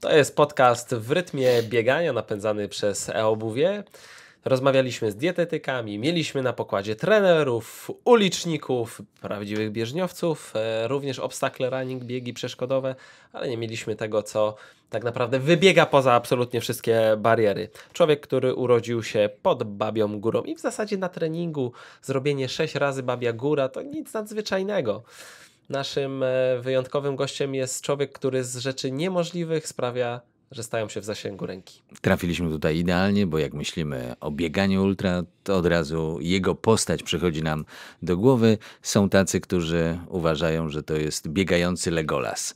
To jest podcast w rytmie biegania napędzany przez e-obuwie. Rozmawialiśmy z dietetykami, mieliśmy na pokładzie trenerów, uliczników, prawdziwych bieżniowców, e, również obstacle running, biegi przeszkodowe, ale nie mieliśmy tego, co tak naprawdę wybiega poza absolutnie wszystkie bariery. Człowiek, który urodził się pod babią górą i w zasadzie na treningu zrobienie 6 razy babia góra to nic nadzwyczajnego. Naszym e, wyjątkowym gościem jest człowiek, który z rzeczy niemożliwych sprawia że stają się w zasięgu ręki. Trafiliśmy tutaj idealnie, bo jak myślimy o bieganiu ultra, to od razu jego postać przychodzi nam do głowy. Są tacy, którzy uważają, że to jest biegający Legolas.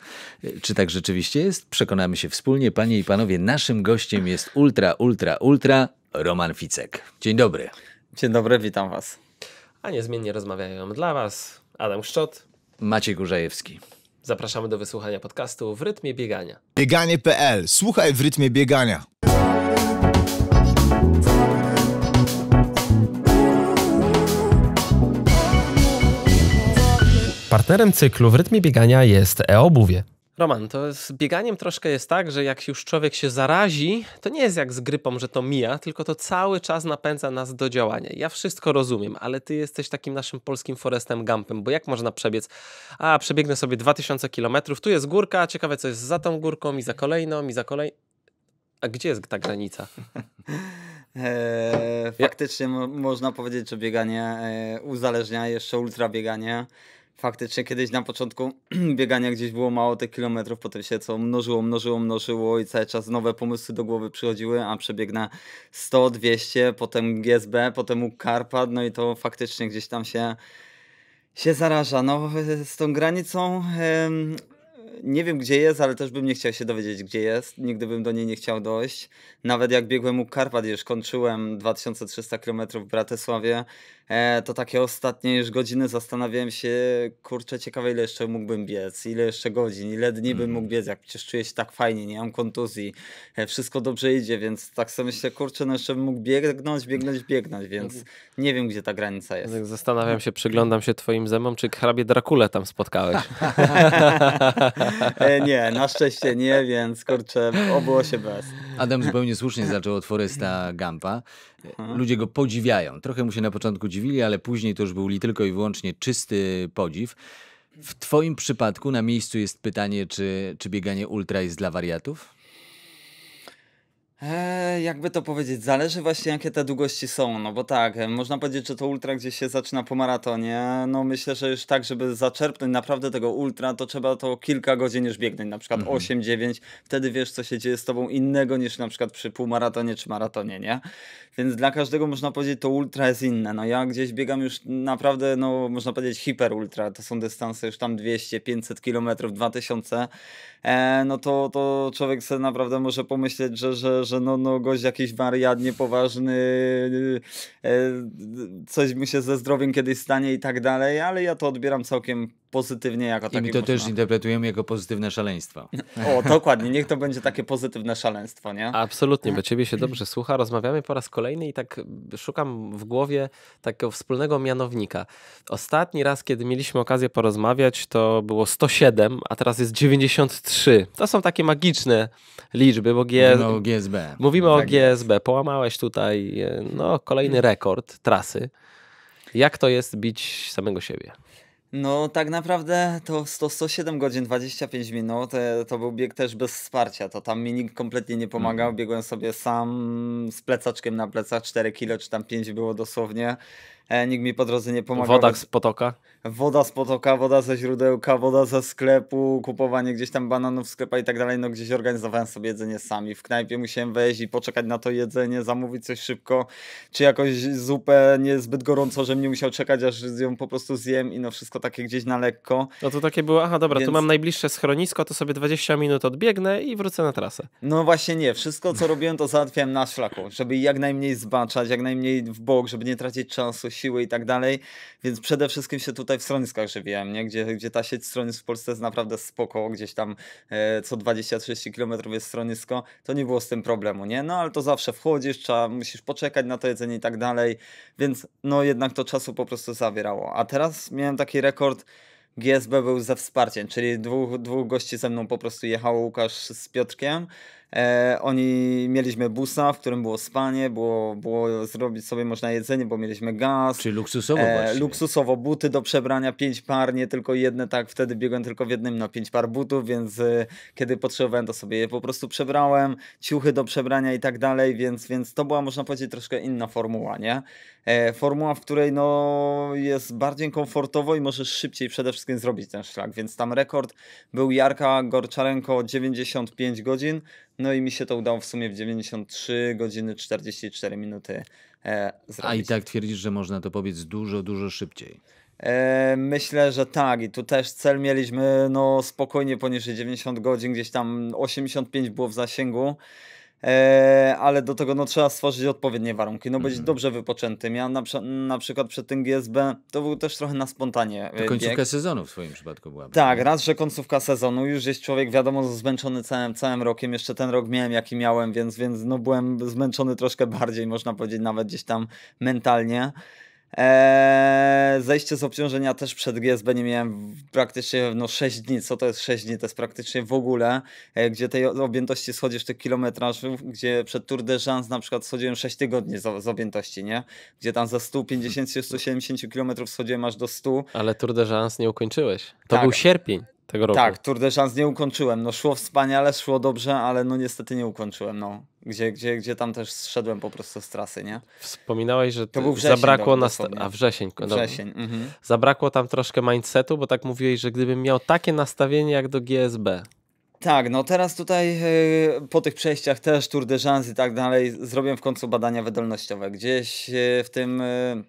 Czy tak rzeczywiście jest? Przekonamy się wspólnie. Panie i panowie, naszym gościem jest ultra, ultra, ultra Roman Ficek. Dzień dobry. Dzień dobry, witam was. A niezmiennie rozmawiają dla was Adam Szczot Maciej Górzajewski. Zapraszamy do wysłuchania podcastu w rytmie biegania. Bieganie.pl. Słuchaj w rytmie biegania. Partnerem cyklu w rytmie biegania jest e-obuwie. Roman, to z bieganiem troszkę jest tak, że jak już człowiek się zarazi, to nie jest jak z grypą, że to mija, tylko to cały czas napędza nas do działania. Ja wszystko rozumiem, ale ty jesteś takim naszym polskim Forestem Gumpem, bo jak można przebiec? A, przebiegnę sobie 2000 km, tu jest górka, ciekawe co jest za tą górką i za kolejną i za kolej. A gdzie jest ta granica? Eee, faktycznie ja... można powiedzieć, że bieganie e, uzależnia jeszcze ultrabieganie faktycznie kiedyś na początku biegania gdzieś było mało tych kilometrów, potem się co mnożyło, mnożyło, mnożyło i cały czas nowe pomysły do głowy przychodziły, a na 100, 200, potem GSB, potem u Karpat, no i to faktycznie gdzieś tam się się zaraża. No, z tą granicą nie wiem gdzie jest, ale też bym nie chciał się dowiedzieć gdzie jest. Nigdy bym do niej nie chciał dojść. Nawet jak biegłem u Karpat, już kończyłem 2300 km w Bratysławie, e, to takie ostatnie już godziny zastanawiałem się, kurczę, ciekawe ile jeszcze mógłbym biec, ile jeszcze godzin, ile dni bym mógł mhm. biec, jak przecież czuję się tak fajnie, nie mam kontuzji, e, wszystko dobrze idzie, więc tak sobie myślę, kurczę, no jeszcze bym mógł biegnąć, biegnąć, biegnąć, więc mhm. nie wiem gdzie ta granica jest. Zastanawiam się, przyglądam się twoim zemom, czy hrabie Drakule tam spotkałeś. E, nie, na szczęście nie, więc kurczę, obyło się bez. Adam zupełnie słusznie zaczął od Foresta Gampa. Ludzie go podziwiają. Trochę mu się na początku dziwili, ale później to już był tylko i wyłącznie czysty podziw. W twoim przypadku na miejscu jest pytanie, czy, czy bieganie ultra jest dla wariatów? E, jakby to powiedzieć, zależy właśnie jakie te długości są, no bo tak, e, można powiedzieć, że to ultra gdzieś się zaczyna po maratonie, no myślę, że już tak, żeby zaczerpnąć naprawdę tego ultra, to trzeba to kilka godzin już biegnąć, na przykład mhm. 8-9, wtedy wiesz co się dzieje z tobą innego niż na przykład przy półmaratonie czy maratonie, nie? Więc dla każdego można powiedzieć, to ultra jest inne, no ja gdzieś biegam już naprawdę, no można powiedzieć hiper ultra, to są dystanse już tam 200-500 kilometrów, 2000, e, eee, no to, to człowiek sobie naprawdę może pomyśleć, że, że że no, no gość jakiś wariat niepoważny, e, e, coś mu się ze zdrowiem kiedyś stanie i tak dalej, ale ja to odbieram całkiem pozytywnie jako takie. I my to można... też interpretujemy jako pozytywne szaleństwo. O, dokładnie, niech to będzie takie pozytywne szaleństwo, nie? Absolutnie, bo ciebie się dobrze słucha. Rozmawiamy po raz kolejny i tak szukam w głowie takiego wspólnego mianownika. Ostatni raz, kiedy mieliśmy okazję porozmawiać, to było 107, a teraz jest 93. To są takie magiczne liczby, bo Mówimy o GSB. Mówimy tak o GSB. Połamałeś tutaj e, no, kolejny rekord trasy. Jak to jest bić samego siebie? No, tak naprawdę to, 107 godzin 25 minut to, e, to był bieg też bez wsparcia. To tam mi nikt kompletnie nie pomagał. Mhm. Biegłem sobie sam z plecaczkiem na plecach 4 kilo, czy tam 5 było dosłownie. E, nikt mi po drodze nie pomagał. Wodach z potoka? woda z potoka, woda ze źródełka, woda ze sklepu, kupowanie gdzieś tam bananów w sklepach i tak dalej, no gdzieś organizowałem sobie jedzenie sami. W knajpie musiałem wejść i poczekać na to jedzenie, zamówić coś szybko, czy jakąś zupę niezbyt gorąco, żebym nie musiał czekać, aż ją po prostu zjem i no wszystko takie gdzieś na lekko. No to takie było, aha dobra, Więc... tu mam najbliższe schronisko, to sobie 20 minut odbiegnę i wrócę na trasę. No właśnie nie, wszystko co robiłem to załatwiałem na szlaku, żeby jak najmniej zbaczać, jak najmniej w bok, żeby nie tracić czasu, siły i tak dalej. Więc przede wszystkim się tutaj tutaj w stroniskach żywiłem, nie? Gdzie, gdzie ta sieć stronisk w Polsce jest naprawdę spoko, gdzieś tam e, co 20-30 km jest stronisko, to nie było z tym problemu, nie? No ale to zawsze wchodzisz, trzeba, musisz poczekać na to jedzenie i tak dalej, więc no jednak to czasu po prostu zawierało. A teraz miałem taki rekord, GSB był ze wsparciem, czyli dwóch, dwóch gości ze mną po prostu jechało Łukasz z Piotrkiem E, oni mieliśmy busa, w którym było spanie, było, było zrobić sobie można jedzenie, bo mieliśmy gaz. Czyli luksusowo e, Luksusowo, buty do przebrania, pięć par, nie tylko jedne, tak wtedy biegłem tylko w jednym na pięć par butów, więc e, kiedy potrzebowałem to sobie je po prostu przebrałem, ciuchy do przebrania i tak dalej, więc, więc to była można powiedzieć troszkę inna formuła, nie? E, formuła, w której no, jest bardziej komfortowo i możesz szybciej przede wszystkim zrobić ten szlak, więc tam rekord był Jarka Gorczarenko 95 godzin, no i mi się to udało w sumie w 93 godziny 44 minuty e, zrobić. A i tak twierdzisz, że można to pobiec dużo, dużo szybciej. E, myślę, że tak i tu też cel mieliśmy no spokojnie poniżej 90 godzin, gdzieś tam 85 było w zasięgu. E, ale do tego no, trzeba stworzyć odpowiednie warunki, no być mhm. dobrze wypoczętym. Ja na, na, przykład przed tym GSB to był też trochę na spontanie. E, to końcówka bieg. sezonu w swoim przypadku była. Tak, raz, że końcówka sezonu, już jest człowiek wiadomo zmęczony całym, całym rokiem, jeszcze ten rok miałem jaki miałem, więc, więc no, byłem zmęczony troszkę bardziej, można powiedzieć nawet gdzieś tam mentalnie. Eee, zejście z obciążenia też przed GSB nie miałem praktycznie no 6 dni. Co to jest 6 dni? To jest praktycznie w ogóle, e, gdzie tej objętości schodzisz tych kilometrażów, gdzie przed Tour de Chance na przykład schodziłem 6 tygodni z, z objętości, nie? Gdzie tam ze 150-170 km schodziłem aż do 100. Ale Tour de Chance nie ukończyłeś. To tak. był sierpień tego roku. Tak, Tour de Chance nie ukończyłem. No szło wspaniale, szło dobrze, ale no niestety nie ukończyłem. No. Gdzie, gdzie, gdzie tam też zszedłem po prostu z trasy, nie? Wspominałeś, że to był wrzesień zabrakło na a wrzesień, wrzesień mhm. zabrakło tam troszkę mindsetu, bo tak mówiłeś, że gdybym miał takie nastawienie jak do GSB. Tak, no teraz tutaj e, po tych przejściach też Tour de Chance i tak dalej zrobiłem w końcu badania wydolnościowe. Gdzieś e, w tym... E,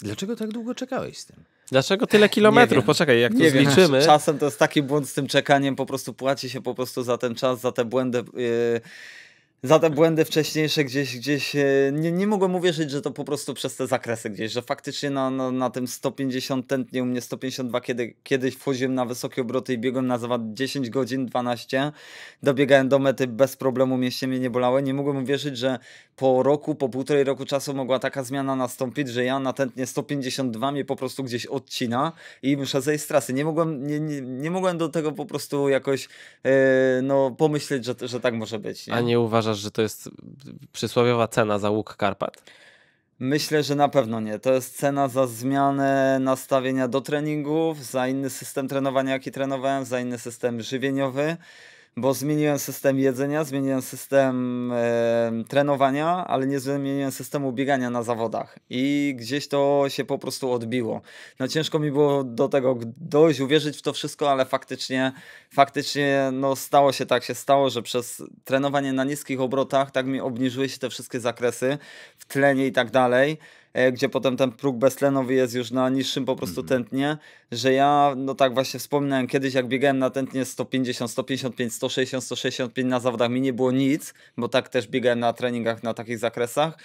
Dlaczego tak długo czekałeś z tym? Dlaczego tyle kilometrów? Poczekaj, jak nie to wiem. Czasem to jest taki błąd z tym czekaniem, po prostu płaci się po prostu za ten czas, za te błędy. Yy za te błędy wcześniejsze gdzieś, gdzieś e, nie, nie mogłem uwierzyć, że to po prostu przez te zakresy gdzieś, że faktycznie na, na, na tym 150 tętnie, u mnie 152, kiedy, kiedyś wchodziłem na wysokie obroty i biegłem na zawad 10 godzin, 12, dobiegałem do mety bez problemu, mięśnie mnie nie bolały, nie mogłem uwierzyć, że po roku, po półtorej roku czasu mogła taka zmiana nastąpić, że ja na tętnie 152 mnie po prostu gdzieś odcina i muszę zejść z trasy. Nie mogłem, nie, nie, nie mogłem do tego po prostu jakoś yy, no, pomyśleć, że, że tak może być. Nie? A nie uważasz uważasz, że to jest przysłowiowa cena za łuk Karpat? Myślę, że na pewno nie. To jest cena za zmianę nastawienia do treningów, za inny system trenowania, jaki trenowałem, za inny system żywieniowy bo zmieniłem system jedzenia, zmieniłem system e, trenowania, ale nie zmieniłem systemu biegania na zawodach i gdzieś to się po prostu odbiło. No ciężko mi było do tego dojść, uwierzyć w to wszystko, ale faktycznie, faktycznie no stało się tak, się stało, że przez trenowanie na niskich obrotach tak mi obniżyły się te wszystkie zakresy w tlenie i tak dalej. E, gdzie potem ten próg beztlenowy jest już na niższym po prostu mm. tętnie, że ja, no tak właśnie wspominałem kiedyś, jak biegałem na tętnie 150, 155, 160, 165 na zawodach mi nie było nic, bo tak też biegałem na treningach na takich zakresach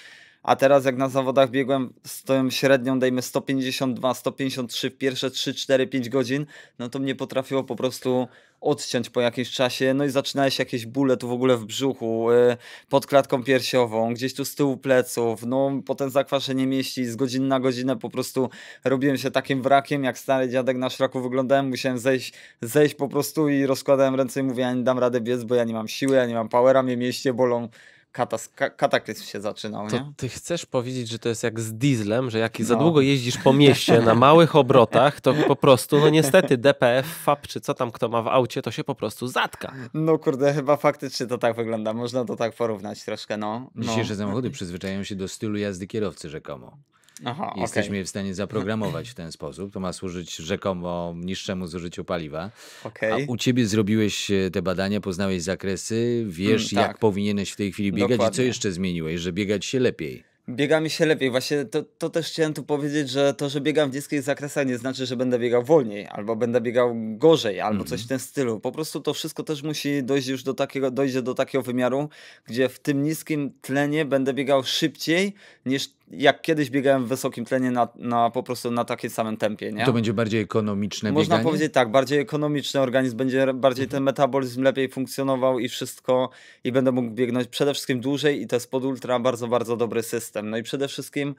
a teraz jak na zawodach biegłem z tą średnią dajmy 152, 153 w pierwsze 3, 4, 5 godzin, no to mnie potrafiło po prostu odciąć po jakimś czasie, no i zaczynałeś jakieś bóle tu w ogóle w brzuchu, y, pod klatką piersiową, gdzieś tu z tyłu pleców, no potem zakwaszenie mieści, z godziny na godzinę po prostu robiłem się takim wrakiem, jak stary dziadek na szlaku wyglądałem, musiałem zejść, zejść po prostu i rozkładałem ręce i mówię, ja nie dam radę biec, bo ja nie mam siły, ja nie mam powera, mnie mieście bolą, katas, kataklizm się zaczynał. To nie? ty chcesz powiedzieć, że to jest jak z dieslem, że jak no. za długo jeździsz po mieście na małych obrotach, to po prostu, no niestety, DPF, FAP czy co tam kto ma w aucie, to się po prostu zatka. No kurde, chyba faktycznie to tak wygląda. Można to tak porównać troszkę, no. no. Dzisiejsze samochody przyzwyczajają się do stylu jazdy kierowcy rzekomo. Aha, jesteśmy okay. je w stanie zaprogramować w ten sposób. To ma służyć rzekomo niższemu zużyciu paliwa. Okay. A u ciebie zrobiłeś e, te badania, poznałeś zakresy, wiesz mm, tak. jak powinieneś w tej chwili biegać Dokładnie. i co jeszcze zmieniłeś, że biegać się lepiej. Biega mi się lepiej. Właśnie to, to też chciałem tu powiedzieć, że to, że biegam w niskich zakresach nie znaczy, że będę biegał wolniej, albo będę biegał gorzej, albo mm coś w mhm. tym stylu. Po prostu to wszystko też musi dojść już do takiego, dojdzie do takiego wymiaru, gdzie w tym niskim tlenie będę biegał szybciej niż jak kiedyś biegałem w wysokim tlenie na, na po prostu na takim samym tempie. Nie? To będzie bardziej ekonomiczne Można bieganie? powiedzieć tak, bardziej ekonomiczny organizm, będzie bardziej ten mhm. metabolizm lepiej funkcjonował i wszystko i będę mógł biegnąć przede wszystkim dłużej i to jest pod ultra bardzo, bardzo dobry system. No i przede wszystkim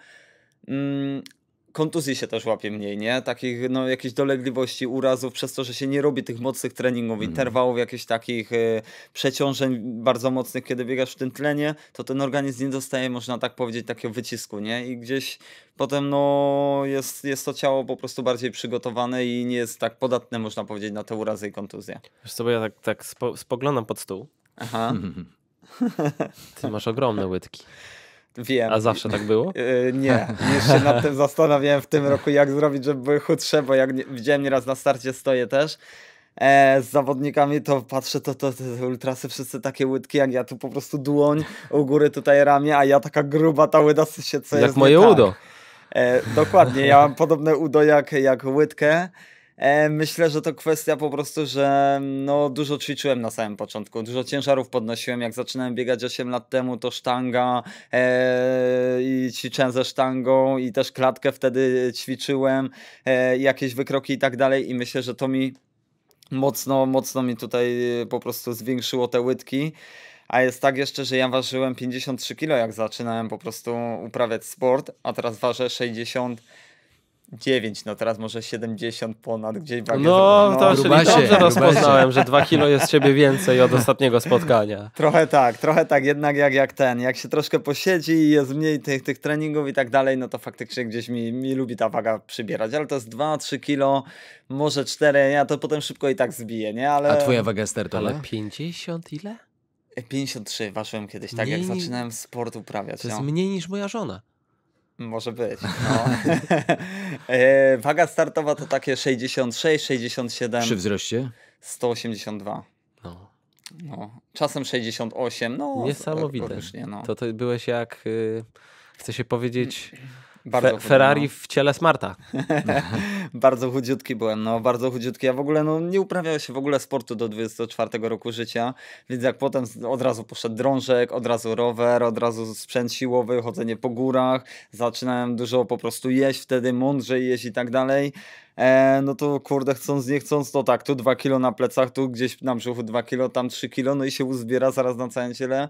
mm, kontuzji się też łapie mniej, nie? Takich, no, jakichś dolegliwości, urazów, przez to, że się nie robi tych mocnych treningów, mm. interwałów, jakichś takich y, przeciążeń bardzo mocnych, kiedy biegasz w tym tlenie, to ten organizm nie dostaje, można tak powiedzieć, takiego wycisku, nie? I gdzieś potem, no, jest, jest to ciało po prostu bardziej przygotowane i nie jest tak podatne, można powiedzieć, na te urazy i kontuzje. Wiesz co, bo ja tak, tak spo, spoglądam pod stół. Aha. Ty masz ogromne łydki. Wiem. A zawsze tak było? Yy, nie, już się nad tym zastanawiałem w tym roku, jak zrobić, żeby były chudsze, bo jak nie, widziałem nieraz na starcie stoję też e, z zawodnikami, to patrzę, to, to, to, to ultrasy wszyscy takie łydki, jak ja tu po prostu dłoń, u góry tutaj ramię, a ja taka gruba, ta łyda się co jak jest. Jak moje tak. udo. E, dokładnie, ja mam podobne udo jak, jak łydkę. E, myślę, że to kwestia po prostu, że no, dużo ćwiczyłem na samym początku, dużo ciężarów podnosiłem. Jak zaczynałem biegać 8 lat temu, to sztanga e, i ćwiczyłem ze sztangą i też klatkę wtedy ćwiczyłem, e, jakieś wykroki i tak dalej. I myślę, że to mi mocno, mocno mi tutaj e, po prostu zwiększyło te łydki. A jest tak jeszcze, że ja ważyłem 53 kg, jak zaczynałem po prostu uprawiać sport, a teraz ważę 60 kg 9, no teraz może 70 ponad, gdzieś w No, no. to no. właśnie dobrze rozpoznałem, że 2 kilo jest ciebie więcej od ostatniego spotkania. Trochę tak, trochę tak, jednak jak, jak ten, jak się troszkę posiedzi i jest mniej tych, tych treningów i tak dalej, no to faktycznie gdzieś mi, mi lubi ta waga przybierać, ale to jest 2-3 kilo, może 4, ja to potem szybko i tak zbiję, nie? Ale... A twoja waga jest to Ale 50 ile? 53 e, ważyłem kiedyś, tak mniej... jak zaczynałem sport uprawiać. To jest no. mniej niż moja żona. Może być. No. E, waga startowa to takie 66, 67. Przy wzroście? 182. No. no. Czasem 68. No, Niesamowite. Tak, no. To, to byłeś jak, yy, chce się powiedzieć, Fe Ferrari w ciele smarta. bardzo chudziutki byłem, no bardzo chudziutki. Ja w ogóle no, nie uprawiałem się w ogóle sportu do 24 roku życia, więc jak potem od razu poszedł drążek, od razu rower, od razu sprzęt siłowy, chodzenie po górach, zaczynałem dużo po prostu jeść wtedy, mądrzej jeść i tak dalej. E, no to kurde, chcąc, nie chcąc, to tak, tu 2 kilo na plecach, tu gdzieś na brzuchu 2 kilo, tam 3 kilo, no i się uzbiera zaraz na całym ciele.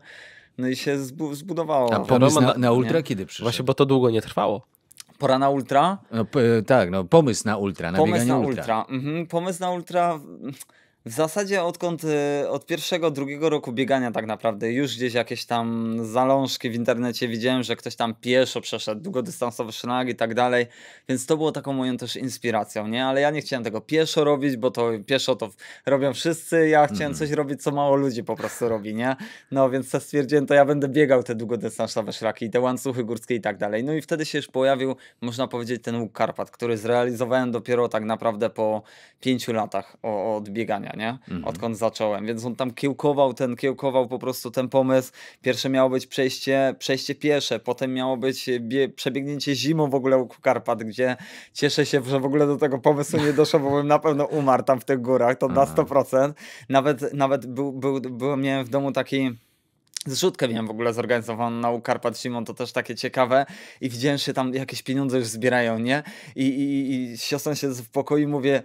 No i się zbudowało. A no, pomysł na, na Ultra nie? kiedy przyszedł? Właśnie, bo to długo nie trwało. Pora na Ultra? No, tak, no pomysł na Ultra, na pomysł na Ultra. ultra. Mhm, pomysł na Ultra... W zasadzie odkąd y, od pierwszego, drugiego roku biegania tak naprawdę już gdzieś jakieś tam zalążki w internecie widziałem, że ktoś tam pieszo przeszedł, długodystansowe szlagi i tak dalej, więc to było taką moją też inspiracją, nie? Ale ja nie chciałem tego pieszo robić, bo to pieszo to robią wszyscy, ja chciałem mm. coś robić, co mało ludzi po prostu robi, nie? No więc to stwierdziłem, to ja będę biegał te długodystansowe szlaki, te łańcuchy górskie i tak dalej. No i wtedy się już pojawił, można powiedzieć, ten łuk Karpat, który zrealizowałem dopiero tak naprawdę po pięciu latach od biegania nie? Mhm. Odkąd zacząłem, więc on tam kiełkował ten, kiełkował po prostu ten pomysł. Pierwsze miało być przejście, przejście piesze, potem miało być e, bie, przebiegnięcie zimą w ogóle u Karpat, gdzie cieszę się, że w ogóle do tego pomysłu nie doszło, bo bym na pewno umarł tam w tych górach, to na 100%. Mhm. Nawet, nawet był, był, był, miałem w domu taki zrzutkę miałem w ogóle zorganizowaną na Ukarpat Simon, to też takie ciekawe i widziałem, że tam jakieś pieniądze już zbierają, nie? I, i, i siostrą się w pokoju mówię,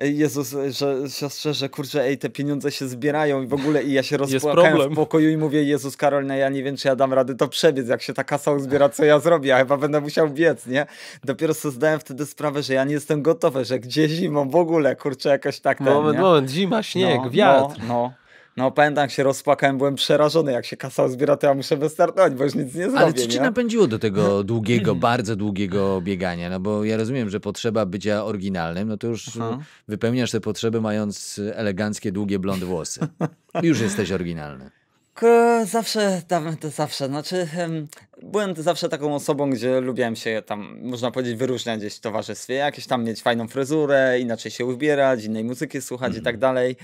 Jezus, że siostrze, że kurczę, ej, te pieniądze się zbierają i w ogóle i ja się rozpłakałem w pokoju i mówię, Jezus Karolina, no ja nie wiem, czy ja dam rady to przebiec, jak się ta kasa uzbiera, co ja zrobię, a chyba będę musiał biec, nie? Dopiero sobie zdałem wtedy sprawę, że ja nie jestem gotowy, że gdzie zimą w ogóle, kurczę, jakoś tak ten, Moment, nie? moment, zima, śnieg, no, wiatr. No, no. No pamiętam, jak się rozpłakałem, byłem przerażony, jak się kasa zbiera, to ja muszę wystartować, bo już nic nie zrobię. Ale co cię napędziło do tego no. długiego, bardzo długiego biegania? No bo ja rozumiem, że potrzeba bycia oryginalnym, no to już Aha. wypełniasz te potrzeby mając eleganckie, długie blond włosy. Już jesteś oryginalny. Zawsze, to zawsze, znaczy byłem zawsze taką osobą, gdzie lubiłem się tam, można powiedzieć, wyróżniać gdzieś w towarzystwie, jakieś tam mieć fajną fryzurę, inaczej się ubierać, innej muzyki słuchać mm. i tak mhm. dalej.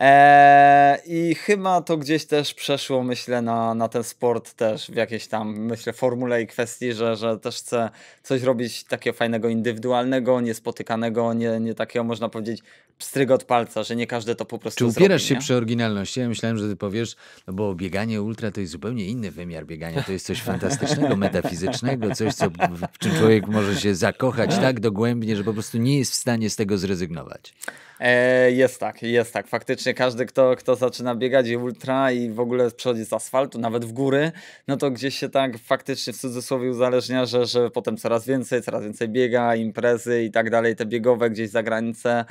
Eee, I chyba to gdzieś też przeszło, myślę, na, na ten sport też w jakiejś tam, myślę, formule i kwestii, że, że też chcę coś robić takiego fajnego, indywidualnego, niespotykanego, nie, nie takiego, można powiedzieć, pstryga od palca, że nie każdy to po prostu Czy upierasz zrobi, się nie? przy oryginalności? Ja myślałem, że ty powiesz, no bo bieganie ultra to jest zupełnie inny wymiar biegania, to jest coś fantastycznego, metafizycznego, coś, co, w czym człowiek może się zakochać no. tak dogłębnie, że po prostu nie jest w stanie z tego zrezygnować. E, jest tak, jest tak. Faktycznie każdy, kto, kto zaczyna biegać i ultra i w ogóle przechodzi z asfaltu, nawet w góry, no to gdzieś się tak faktycznie w cudzysłowie uzależnia, że, że potem coraz więcej, coraz więcej biega, imprezy i tak dalej, te biegowe gdzieś za granicę,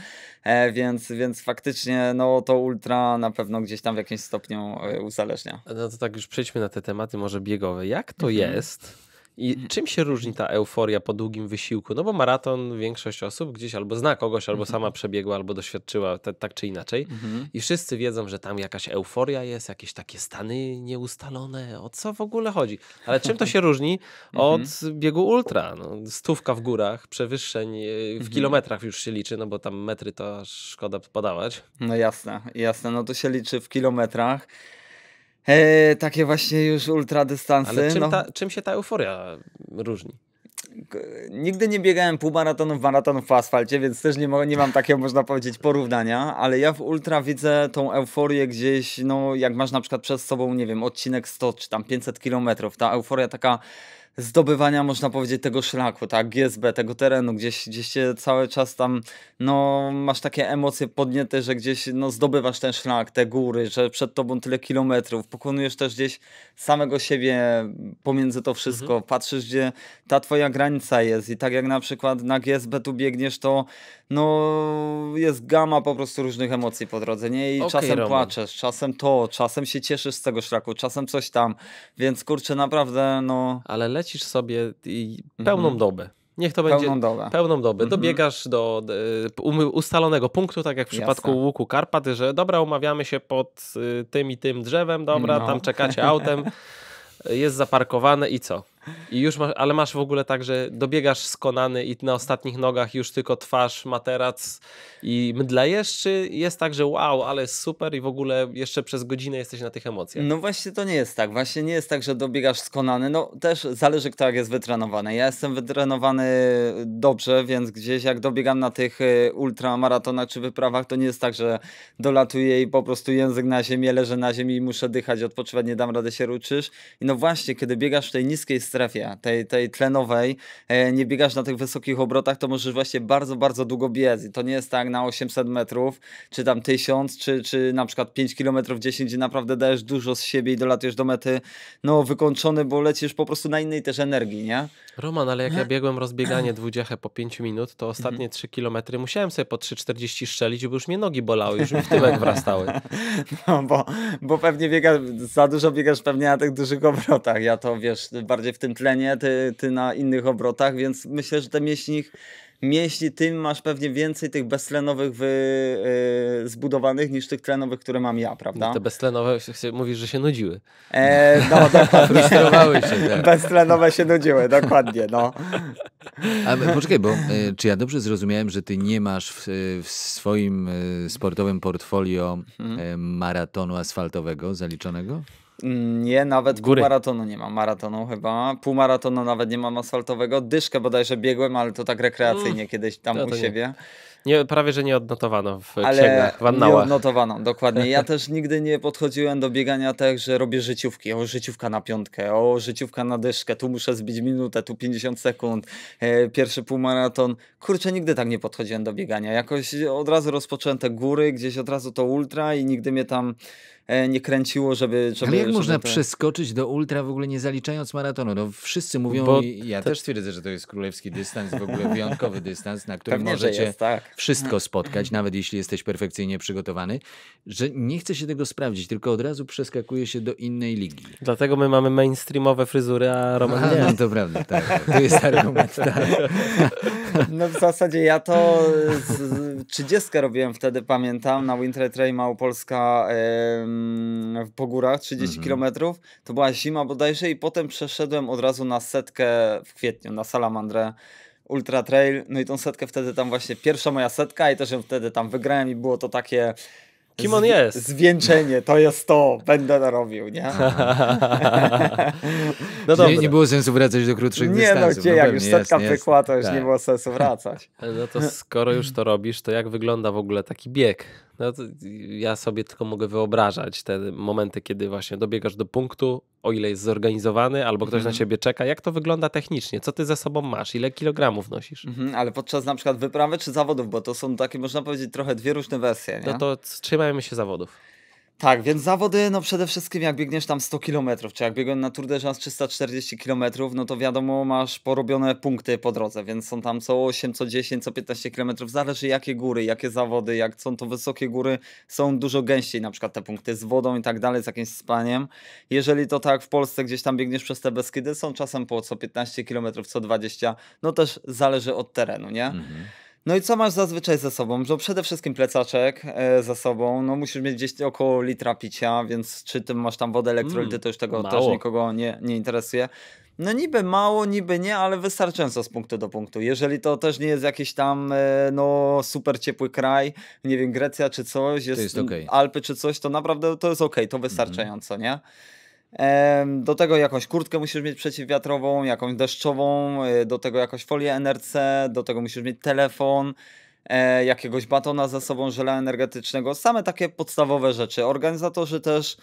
e, więc, więc faktycznie no to ultra na pewno gdzieś tam w jakimś stopniu e, uzależnia. No to tak już przejdźmy na te tematy może biegowe. Jak to mhm. jest? I mm. czym się różni ta euforia po długim wysiłku? No bo maraton większość osób gdzieś albo zna kogoś, albo sama mhm. przebiegła, albo doświadczyła te, tak czy inaczej. Mhm. I wszyscy wiedzą, że tam jakaś euforia jest, jakieś takie stany nieustalone. O co w ogóle chodzi? Ale czym to się różni mhm. od biegu ultra? No, stówka w górach, przewyższeń e, w kilometrach już się liczy, no bo tam metry to szkoda podawać. No jasne, jasne. No to się liczy w kilometrach e, takie właśnie już ultradystanse. Ale czym, no. ta, czym się ta euforia różni? Nigdy nie biegałem półmaratonów, maratonów po asfalcie, więc też nie, nie mam takiego, można powiedzieć, porównania, ale ja w ultra widzę tą euforię gdzieś, no jak masz na przykład przed sobą, nie wiem, odcinek 100 czy tam 500 kilometrów, ta euforia taka zdobywania, można powiedzieć, tego szlaku, tak, GSB, tego terenu, gdzieś, gdzieś się cały czas tam, no, masz takie emocje podnięte, że gdzieś, no, zdobywasz ten szlak, te góry, że przed tobą tyle kilometrów, pokonujesz też gdzieś samego siebie pomiędzy to wszystko, mhm. patrzysz, gdzie ta twoja granica jest i tak jak na przykład na GSB tu biegniesz, to, no, jest gama po prostu różnych emocji po drodze, nie, i okay, czasem Roman. płaczesz, czasem to, czasem się cieszysz z tego szlaku, czasem coś tam, więc kurczę, naprawdę, no... Ale leci lecisz sobie pełną mhm. dobę. Niech to pełną będzie dobę. pełną dobę. Mhm. Dobiegasz do um, ustalonego punktu, tak jak w przypadku Jasne. łuku Karpaty, że dobra, umawiamy się pod y, tym i tym drzewem, dobra, no. tam czekacie autem, jest zaparkowane i co? I już masz, ale masz w ogóle tak, że dobiegasz skonany i na ostatnich nogach już tylko twarz, materac i mdlejesz, czy jest tak, że wow, ale super i w ogóle jeszcze przez godzinę jesteś na tych emocjach? No właśnie to nie jest tak. Właśnie nie jest tak, że dobiegasz skonany. No też zależy kto jak jest wytrenowany. Ja jestem wytrenowany dobrze, więc gdzieś jak dobiegam na tych y, ultramaratonach czy wyprawach, to nie jest tak, że dolatuję i po prostu język na ziemię, leżę na ziemi i muszę dychać, odpoczywać, nie dam rady się ruczysz. I no właśnie, kiedy biegasz w tej niskiej strefie, tej, tej tlenowej, e, nie biegasz na tych wysokich obrotach, to możesz właśnie bardzo, bardzo długo biec. I to nie jest tak na 800 metrów, czy tam 1000, czy, czy na przykład 5 km 10, gdzie naprawdę dajesz dużo z siebie i dolatujesz do mety, no wykończony, bo lecisz po prostu na innej też energii, nie? Roman, ale jak no. ja biegłem rozbieganie dwudziechę po 5 minut, to mhm. ostatnie 3 km musiałem sobie po 3,40 strzelić, bo już mnie nogi bolały, już mi w tyłek wrastały. No bo, bo pewnie biegasz, za dużo biegasz pewnie na tych dużych obrotach. Ja to wiesz, bardziej w tym tlenie, ty, ty na innych obrotach, więc myślę, że te mięśni mięśni, ty masz pewnie więcej tych beztlenowych wy, yy, zbudowanych niż tych tlenowych, które mam ja, prawda? No te beztlenowe, mówisz, że się nudziły. E, no, dokładnie. się. Tak. Beztlenowe się nudziły, dokładnie, no. A, poczekaj, bo e, czy ja dobrze zrozumiałem, że ty nie masz w, w swoim e, sportowym portfolio mhm. e, maratonu asfaltowego zaliczonego? Nie, nawet Góry. maratonu nie mam. Maratonu chyba. Półmaratonu nawet nie mam asfaltowego. Dyszkę bodajże biegłem, ale to tak rekreacyjnie mm. kiedyś tam no u siebie. Nie. nie. prawie, że nie odnotowano w ale księgach, w nie odnotowano, dokładnie. Ja też nigdy nie podchodziłem do biegania tak, że robię życiówki. O, życiówka na piątkę, o, życiówka na dyszkę, tu muszę zbić minutę, tu 50 sekund, e, pierwszy półmaraton. Kurczę, nigdy tak nie podchodziłem do biegania. Jakoś od razu rozpoczęte góry, gdzieś od razu to ultra i nigdy mnie tam E, nie kręciło, żeby... żeby Ale jak żeby można przeskoczyć do ultra w ogóle nie zaliczając maratonu? No wszyscy mówią, Bo i ja też twierdzę, że to jest królewski dystans, w ogóle wyjątkowy dystans, na którym Pewnie, możecie jest, tak. wszystko mm. spotkać, nawet jeśli jesteś perfekcyjnie przygotowany, że nie chce się tego sprawdzić, tylko od razu przeskakuje się do innej ligi. Dlatego my mamy mainstreamowe fryzury, a Roman a, nie. No to prawda, tak. To jest argument, tak. No w zasadzie ja to... Z 30 robiłem wtedy, pamiętam, na Winter Trail Małopolska yy, po górach, 30 mhm. kilometrów. To była zima bodajże i potem przeszedłem od razu na setkę w kwietniu, na Salamandrę. Ultra Trail, no i tą setkę wtedy tam właśnie, pierwsza moja setka i też ją wtedy tam wygrałem i było to takie, Kim on jest? Zwieńczenie, to jest to, będę narobił, robił, nie? no dobra. Nie, nie było sensu wracać do krótszych nie, no, dystansów. Nie, no gdzie, no jak już setka pykła, to już tak. nie było sensu wracać. No to skoro już to robisz, to jak wygląda w ogóle taki bieg? No ja sobie tylko mogę wyobrażać te momenty, kiedy właśnie dobiegasz do punktu, o ile jest zorganizowany, albo ktoś na mhm. ciebie czeka. Jak to wygląda technicznie? Co ty ze sobą masz? Ile kilogramów nosisz? Mhm, ale podczas na przykład wyprawy czy zawodów, bo to są takie, można powiedzieć, trochę dwie różne wersje. No nie? No to trzymajmy się zawodów. Tak, więc zawody, no przede wszystkim jak biegniesz tam 100 km, czy jak biegłem na Tour de France 340 km, no to wiadomo, masz porobione punkty po drodze, więc są tam co 8, co 10, co 15 km, zależy jakie góry, jakie zawody, jak są to wysokie góry, są dużo gęściej na przykład te punkty z wodą i tak dalej, z jakimś spaniem. Jeżeli to tak w Polsce gdzieś tam biegniesz przez te Beskidy, są czasem po co 15 km, co 20, no też zależy od terenu, nie? Mhm. No i co masz zazwyczaj ze sobą? Że przede wszystkim plecaczek e, ze sobą, no musisz mieć gdzieś około litra picia, więc czy ty masz tam wodę, elektrolity, mm, to już tego mało. też nikogo nie, nie interesuje. No niby mało, niby nie, ale wystarczająco z punktu do punktu. Jeżeli to też nie jest jakiś tam e, no, super ciepły kraj, nie wiem, Grecja czy coś, jest, jest okay. Alpy czy coś, to naprawdę to jest ok, to mhm. wystarczająco, mm. nie? Do tego jakąś kurtkę musisz mieć przeciwwiatrową, jakąś deszczową, e, do tego jakąś folię NRC, do tego musisz mieć telefon, e, jakiegoś batona ze sobą, żela energetycznego, same takie podstawowe rzeczy. Organizatorzy też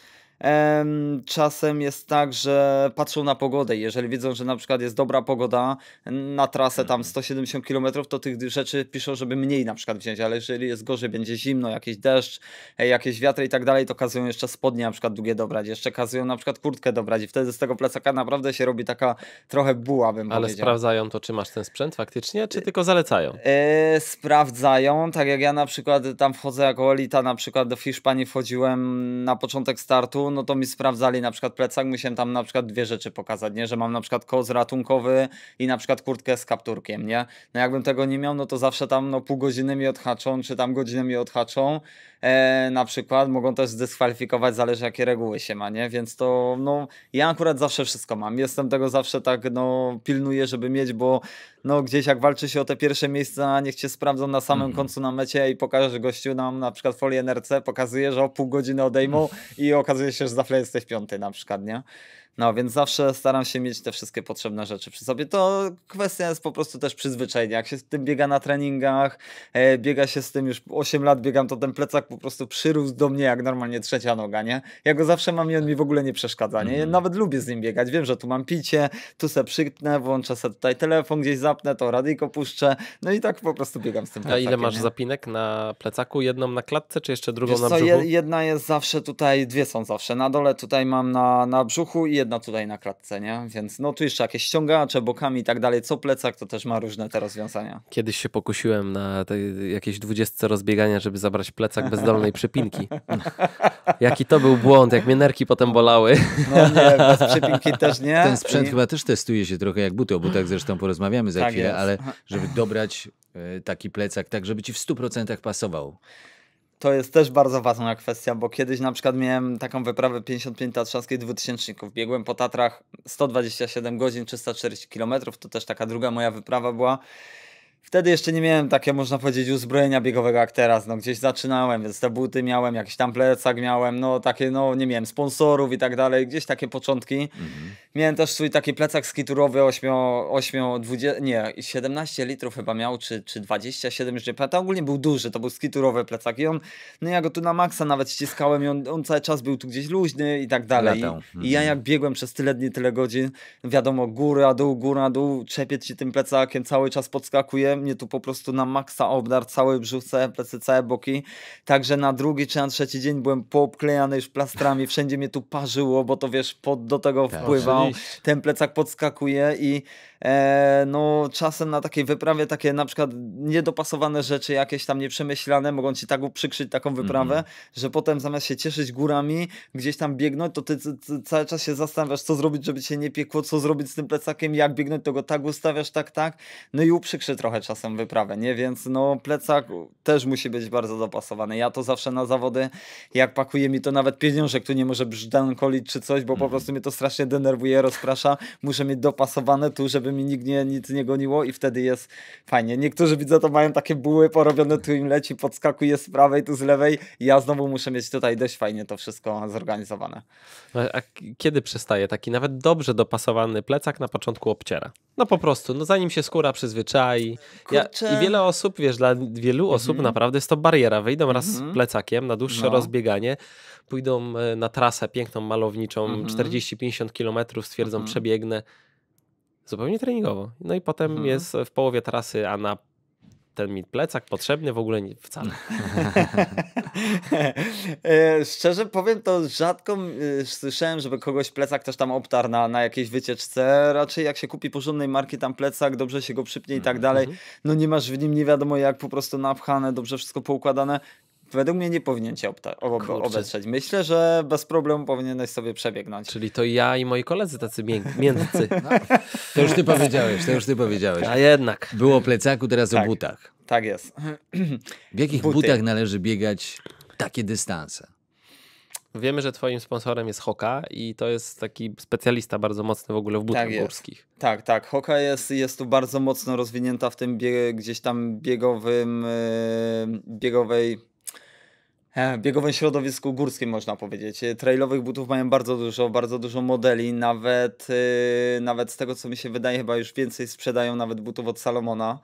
Czasem jest tak, że patrzą na pogodę. Jeżeli widzą, że na przykład jest dobra pogoda na trasę tam 170 mhm. km, to tych rzeczy piszą, żeby mniej na przykład wziąć, ale jeżeli jest gorzej, będzie zimno, jakiś deszcz, e, jakieś wiatry i tak dalej, to kazują jeszcze spodnie na przykład długie dobrać, jeszcze kazują na przykład kurtkę dobrać i wtedy z tego plecaka naprawdę się robi taka trochę buła, bym ale powiedział. Ale sprawdzają to, czy masz ten sprzęt faktycznie, czy y, tylko zalecają? E, sprawdzają, tak jak ja na przykład tam wchodzę jako elita na przykład do Hiszpanii wchodziłem na początek startu, no to mi sprawdzali na przykład plecak, musiałem tam na przykład dwie rzeczy pokazać, nie? Że mam na przykład koz ratunkowy i na przykład kurtkę z kapturkiem, nie? No jakbym tego nie miał, no to zawsze tam no pół godziny mi odhaczą, czy tam godzinę mi odhaczą, E, na przykład mogą też zdyskwalifikować, zależy jakie reguły się ma, nie? Więc to, no, ja akurat zawsze wszystko mam. Jestem tego zawsze tak, no, pilnuję, żeby mieć, bo no, gdzieś jak walczy się o te pierwsze miejsca, niech cię sprawdzą na samym mm. końcu na mecie i pokażesz gościu nam na przykład folię NRC, pokazuje, że o pół godziny odejmą i okazuje się, że za chwilę jesteś piąty na przykład, nie? No więc zawsze staram się mieć te wszystkie potrzebne rzeczy przy sobie. To kwestia jest po prostu też przyzwyczajenia. Jak się z tym biega na treningach, e, biega się z tym już 8 lat biegam, to ten plecak po prostu przyrósł do mnie jak normalnie trzecia noga, nie? Ja go zawsze mam i on mi w ogóle nie przeszkadza, nie? Ja mhm. nawet lubię z nim biegać. Wiem, że tu mam picie, tu se przytnę, włączę sobie tutaj telefon, gdzieś zapnę, to radyjko puszczę. No i tak po prostu biegam z tym plecakiem. A ile masz nie? zapinek na plecaku? Jedną na klatce, czy jeszcze drugą Wiesz na brzuchu? jedna jest zawsze tutaj, dwie są zawsze. Na dole tutaj mam na, na brzuchu i jedna tutaj na klatce, nie? Więc no tu jeszcze jakieś ściągacze bokami i tak dalej, co plecak, to też ma różne te rozwiązania. Kiedyś się pokusiłem na jakieś dwudziestce rozbiegania, żeby zabrać plecak bez dolnej przypinki. No. Jaki to był błąd, jak mnie nerki potem bolały. No nie, bez przypinki też nie. Ten sprzęt I... chyba też testuje się trochę jak buty, o butach zresztą porozmawiamy za tak chwilę, jest. ale żeby dobrać e, taki plecak tak, żeby ci w 100% pasował to jest też bardzo ważna kwestia, bo kiedyś na przykład miałem taką wyprawę 55 tatrzańskiej 2000. Biegłem po Tatrach 127 godzin, 340 km. To też taka druga moja wyprawa była. Wtedy jeszcze nie miałem takie, można powiedzieć, uzbrojenia biegowego jak teraz. No, gdzieś zaczynałem, więc te buty miałem, jakiś tam plecak miałem, no takie, no nie miałem sponsorów i tak dalej, gdzieś takie początki. Mhm. Miałem też swój taki plecak skiturowy 8, 8 20, nie, 17 litrów chyba miał, czy, czy 27, już nie pamiętam. Ogólnie był duży, to był skiturowy plecak i on, no ja go tu na maksa nawet ściskałem i on, on cały czas był tu gdzieś luźny i tak dalej. I, I, ja mhm. jak biegłem przez tyle dni, tyle godzin, wiadomo, góra, dół, góra, dół, czepię się tym plecakiem, cały czas podskakuje mnie tu po prostu na maksa obdar, całe plecy, całe boki, także na drugi czy na trzeci dzień byłem poobklejany już plastrami, wszędzie mnie tu parzyło, bo to wiesz, pod do tego tak. wpływał, ten plecak podskakuje i E, no czasem na takiej wyprawie takie na przykład niedopasowane rzeczy, jakieś tam nieprzemyślane, mogą ci tak uprzykrzyć taką wyprawę, mm -hmm. że potem zamiast się cieszyć górami, gdzieś tam biegnąć, to ty, ty, ty, cały czas się zastanawiasz, co zrobić, żeby cię nie piekło, co zrobić z tym plecakiem, jak biegnąć, to go tak ustawiasz, tak, tak. No i uprzykrzy trochę czasem wyprawę, nie? Więc no plecak też musi być bardzo dopasowany. Ja to zawsze na zawody, jak pakuje mi to nawet pieniążek, tu nie może kolić czy coś, bo mm -hmm. po mhm. prostu mnie to strasznie denerwuje, rozprasza. Muszę mieć dopasowane tu, żeby żeby mi nikt nie, nic nie goniło i wtedy jest fajnie. Niektórzy widzę to mają takie buły porobione, tu im leci, podskakuje z prawej, tu z lewej i ja znowu muszę mieć tutaj dość fajnie to wszystko zorganizowane. A kiedy przestaje taki nawet dobrze dopasowany plecak na początku obciera? No po prostu, no zanim się skóra przyzwyczai. Ja, I wiele osób, wiesz, dla wielu mhm. osób naprawdę jest to bariera. Wyjdą mhm. raz z mhm. plecakiem na dłuższe no. rozbieganie, pójdą e, na trasę piękną, malowniczą, mhm. 40-50 kilometrów, stwierdzą mhm. przebiegnę Zupełnie treningowo. No i potem mhm. jest w połowie trasy, a na ten mi plecak potrzebny w ogóle nie, wcale. E, szczerze powiem, to rzadko e, słyszałem, żeby kogoś plecak też tam obtarł na, na jakiejś wycieczce. Raczej jak się kupi porządnej marki tam plecak, dobrze się go przypnie i tak mhm, dalej. Mhm. No nie masz w nim nie wiadomo jak po prostu napchane, dobrze wszystko poukładane według mnie nie powinien cię obetrzeć. Myślę, że bez problemu powinieneś sobie przebiegnąć. Czyli to ja i moi koledzy tacy miękcy. No. To już ty powiedziałeś, to już ty powiedziałeś. Tak. A jednak. Było o plecaku, teraz tak, o butach. Tak jest. W jakich Buty. butach należy biegać takie dystanse? Wiemy, że twoim sponsorem jest Hoka i to jest taki specjalista bardzo mocny w ogóle w butach tak górskich. Tak, tak. Hoka jest, jest tu bardzo mocno rozwinięta w tym bie- gdzieś tam biegowym, yy, biegowej biegowym e, środowisku górskim można powiedzieć. E, Trailowych butów mają bardzo dużo, bardzo dużo modeli, nawet, e, nawet z tego co mi się wydaje chyba już więcej sprzedają nawet butów od Salomona.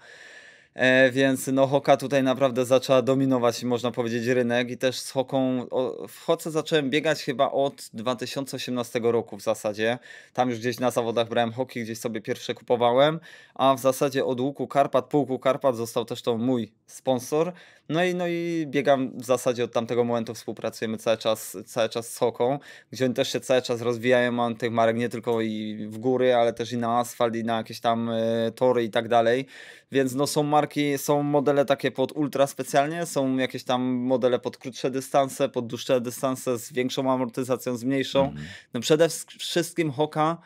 Więc no Hoka tutaj naprawdę zaczęła dominować, można powiedzieć, rynek i też z Hoką, w Hoce zacząłem biegać chyba od 2018 roku w zasadzie. Tam już gdzieś na zawodach brałem hoki, gdzieś sobie pierwsze kupowałem, a w zasadzie od łuku Karpat, półku Karpat został też to mój sponsor. No i, no i biegam w zasadzie od tamtego momentu współpracujemy cały czas, cały czas z Soką, gdzie oni też się cały czas rozwijają, mam tych marek nie tylko i w góry, ale też i na asfalt, i na jakieś tam y, tory i tak dalej. Więc no są marki, są modele takie pod ultra specjalnie, są jakieś tam modele pod krótsze dystanse, pod dłuższe dystanse z większą amortyzacją, z mniejszą. Mhm. No przede wszystkim Hoka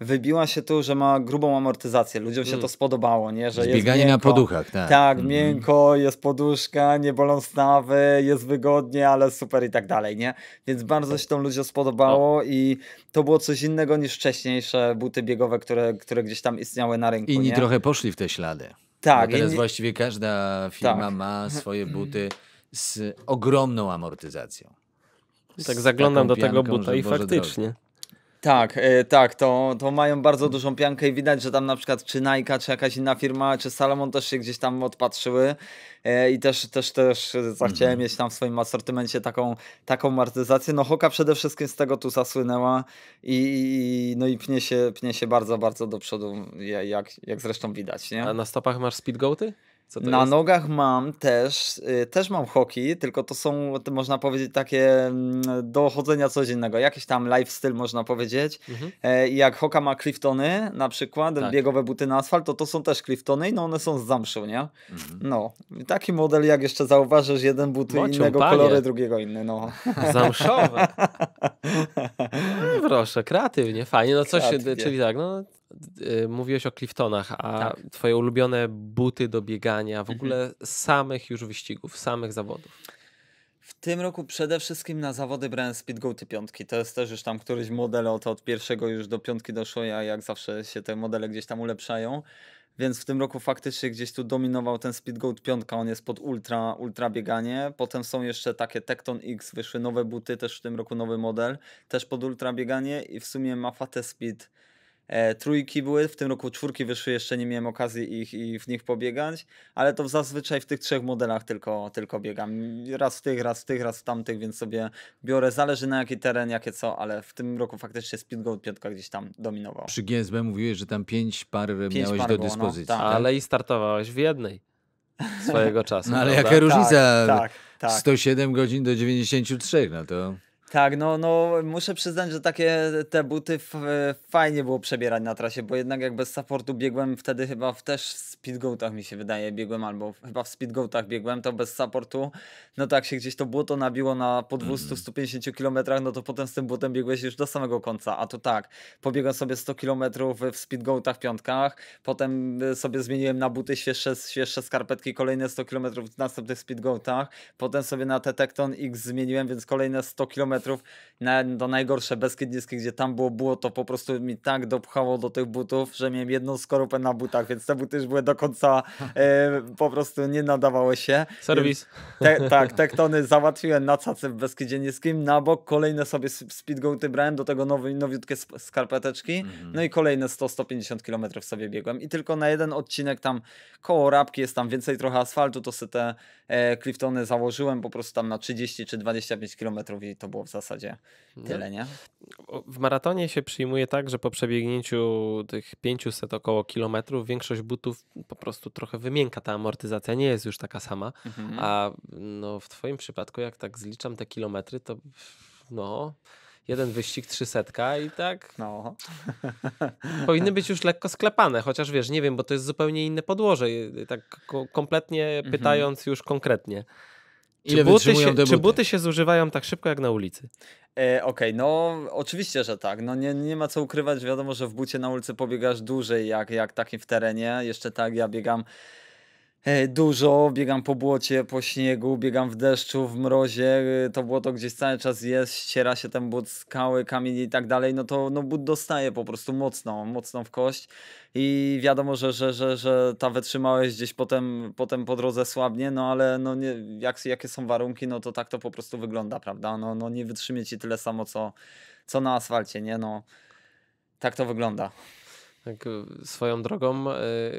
wybiła się tu, że ma grubą amortyzację. Ludziom się to mm. spodobało, nie? Że Zbieganie jest na poduchach, tak. Tak, mm. miękko, jest poduszka, nie bolą stawy, jest wygodnie, ale super i tak dalej, nie? Więc bardzo się to ludziom spodobało no. i to było coś innego niż wcześniejsze buty biegowe, które, które gdzieś tam istniały na rynku. Inni nie? trochę poszli w te ślady. Tak. Bo teraz inni... właściwie każda firma tak. ma mhm. swoje buty z ogromną amortyzacją. Tak z tak zaglądam do tego buta i faktycznie. Drogi. Tak, e, tak, to, to mają bardzo dużą piankę i widać, że tam na przykład czy Nike, czy jakaś inna firma, czy Salomon też się gdzieś tam odpatrzyły e, i też, też, też zachciałem mieć mhm. tam w swoim asortymencie taką, taką martyzację. No Hoka przede wszystkim z tego tu zasłynęła i, no i pnie się, pnie się bardzo, bardzo do przodu, jak, jak zresztą widać. Nie? A na stopach masz Goaty? na jest? nogach mam też, y, też mam hoki, tylko to są, to można powiedzieć, takie mm, do chodzenia codziennego. Jakiś tam lifestyle można powiedzieć. Mhm. E, jak hoka ma cliftony na przykład, tak. biegowe buty na asfalt, to to są też cliftony i no one są z zamszu, nie? Mhm. No. Taki model, jak jeszcze zauważysz, jeden but Mocią, innego panie. koloru, drugiego inny, no. Zamszowe. no, proszę, kreatywnie, fajnie, no coś, kreatywnie. czyli tak, no Y, mówiłeś o Cliftonach, a tak. twoje ulubione buty do biegania, w mhm. ogóle samych już wyścigów, samych zawodów? W tym roku przede wszystkim na zawody brałem Speedgoaty piątki. To jest też już tam któryś model, od, od pierwszego już do piątki doszło, a jak zawsze się te modele gdzieś tam ulepszają. Więc w tym roku faktycznie gdzieś tu dominował ten Speedgoat piątka, on jest pod ultra, ultra bieganie. Potem są jeszcze takie Tekton X, wyszły nowe buty, też w tym roku nowy model, też pod ultra bieganie i w sumie Mafate Speed E, trójki były, w tym roku czwórki wyszły, jeszcze nie miałem okazji ich i w nich pobiegać, ale to zazwyczaj w tych trzech modelach tylko, tylko biegam. Raz w tych, raz w tych, raz w tamtych, więc sobie biorę. Zależy na jaki teren, jakie co, ale w tym roku faktycznie Speed Gold piątka gdzieś tam dominował. Przy GSB mówiłeś, że tam pięć par pięć miałeś par do było, no, dyspozycji. No, tak. Ale i startowałeś w jednej swojego czasu. No ale prawda? jaka różnica? Tak, tak, tak. 107 godzin do 93, no to... Tak, no, no muszę przyznać, że takie te buty fajnie było przebierać na trasie, bo jednak jak bez supportu biegłem wtedy chyba w, też w speedgoatach mi się wydaje biegłem, albo chyba w speedgoatach biegłem, to bez supportu, no tak się gdzieś to błoto nabiło na po 200-150 mhm. km, no to potem z tym butem biegłeś już do samego końca, a to tak, pobiegłem sobie 100 km w speedgoatach piątkach, potem y, sobie zmieniłem na buty świeższe, świeższe skarpetki, kolejne 100 km w następnych speedgoatach, potem sobie na Tekton X zmieniłem, więc kolejne 100 km na, do najgorsze Beskidziskie, gdzie tam było błoto, po prostu mi tak dopchało do tych butów, że miałem jedną skorupę na butach, więc te buty już były do końca e, po prostu nie nadawały się. Serwis. Te, tak, tektony załatwiłem na cacy w Beskidzie Niskim, na bok kolejne sobie speedgoaty brałem, do tego nowy, nowiutkie skarpeteczki, mhm. no i kolejne 100-150 km sobie biegłem i tylko na jeden odcinek tam koło Rabki jest tam więcej trochę asfaltu, to sobie te e, Cliftony założyłem po prostu tam na 30 czy 25 km i to było w zasadzie no. tyle, nie? W maratonie się przyjmuje tak, że po przebiegnięciu tych 500 około kilometrów większość butów po prostu trochę wymięka. ta amortyzacja nie jest już taka sama, mhm. a no w twoim przypadku jak tak zliczam te kilometry, to no jeden wyścig, trzy setka i tak. No. Powinny być już lekko sklepane, chociaż wiesz, nie wiem, bo to jest zupełnie inne podłoże, tak kompletnie mhm. pytając już konkretnie. Ile czy, buty się, czy buty się zużywają tak szybko jak na ulicy? E, Okej, okay, no oczywiście, że tak. No nie, nie ma co ukrywać. Wiadomo, że w bucie na ulicy pobiegasz dłużej jak, jak takim w terenie. Jeszcze tak, ja biegam E, dużo, biegam po błocie, po śniegu, biegam w deszczu, w mrozie, e, to błoto gdzieś cały czas jest, ściera się ten but, skały, kamienie i tak dalej, no to no but dostaje po prostu mocno, mocno w kość i wiadomo, że, że, że, że ta wytrzymałość gdzieś potem, potem po drodze słabnie, no ale no nie, jak, jakie są warunki, no to tak to po prostu wygląda, prawda, no, no nie wytrzymie ci tyle samo, co, co na asfalcie, nie, no tak to wygląda. Tak, y, swoją drogą,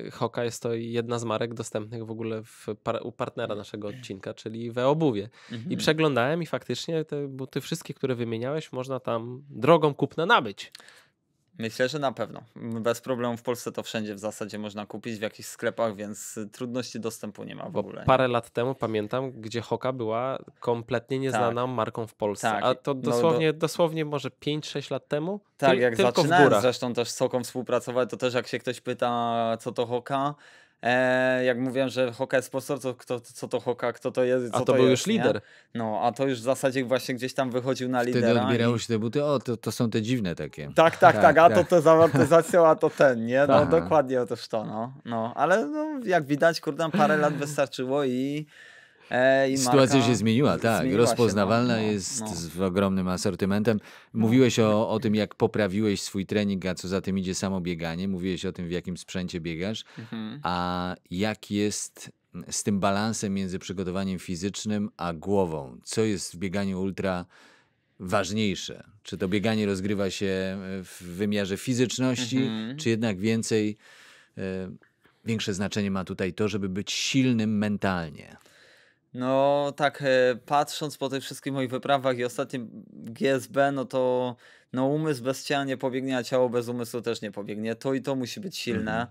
y, Hoka jest to jedna z marek dostępnych w ogóle w, u partnera naszego odcinka, czyli we obuwie. Mhm. I przeglądałem i faktycznie te buty wszystkie, które wymieniałeś, można tam drogą kupna nabyć. Myślę, że na pewno. Bez problemu w Polsce to wszędzie w zasadzie można kupić, w jakichś sklepach, więc trudności dostępu nie ma w Bo ogóle. Parę lat temu pamiętam, gdzie Hoka była kompletnie nieznaną tak. marką w Polsce. Tak. A to no dosłownie, no, do... dosłownie może 5-6 lat temu? Tak, ty, jak tylko zaczynałem w górach. zresztą też z Hoką współpracować, to też jak się ktoś pyta, co to Hoka, E, jak mówiłem, że Hoka jest sponsor, to kto, co to Hoka, kto to jest, co a to, to był jest, już lider. Nie? No, a to już w zasadzie właśnie gdzieś tam wychodził na Wtedy lidera. Wtedy odbierały i... się te buty, o, to, to są te dziwne takie. Tak, tak, tak, tak a to to tak. zawartyzacją, a to ten, nie? No, Aha. Tak. dokładnie o to, no. no. Ale no, jak widać, kurde, parę lat wystarczyło i E, Sytuacja się zmieniła, tak. Zmieniła no, Rozpoznawalna się, no, jest no. z ogromnym asortymentem. No. Mówiłeś o, o tym, jak poprawiłeś swój trening, a co za tym idzie samo bieganie. Mówiłeś o tym, w jakim sprzęcie biegasz. Mhm. A jak jest z tym balansem między przygotowaniem fizycznym a głową? Co jest w bieganiu ultra ważniejsze? Czy to bieganie rozgrywa się w wymiarze fizyczności, mhm. czy jednak więcej, e, większe znaczenie ma tutaj to, żeby być silnym mentalnie? No tak, e, patrząc po tych wszystkich moich wyprawach i ostatnim GSB, no to no umysł bez ciała nie pobiegnie, a ciało bez umysłu też nie pobiegnie. To i to musi być silne. Mhm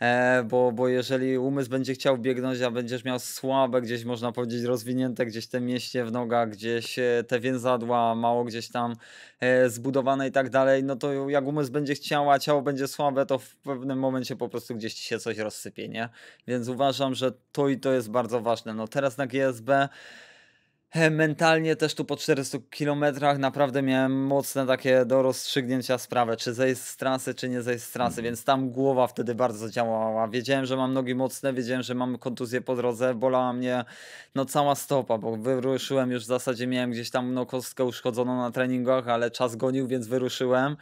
E, bo, bo jeżeli umysł będzie chciał biegnąć, a będziesz miał słabe, gdzieś można powiedzieć, rozwinięte gdzieś te mięśnie w nogach, gdzieś e, te więzadła, mało gdzieś tam e, zbudowane i tak dalej, no to jak umysł będzie chciał, a ciało będzie słabe, to w pewnym momencie po prostu gdzieś ci się coś rozsypie, nie? Więc uważam, że to i to jest bardzo ważne. No teraz na GSB E, mentalnie też tu po 400 kilometrach naprawdę miałem mocne takie do rozstrzygnięcia sprawę, czy zejść z trasy, czy nie zejść z trasy, mhm. więc tam głowa wtedy bardzo działała. Wiedziałem, że mam nogi mocne, wiedziałem, że mam kontuzję po drodze, bolała mnie no cała stopa, bo wyruszyłem już w zasadzie, miałem gdzieś tam no, kostkę uszkodzoną na treningach, ale czas gonił, więc wyruszyłem.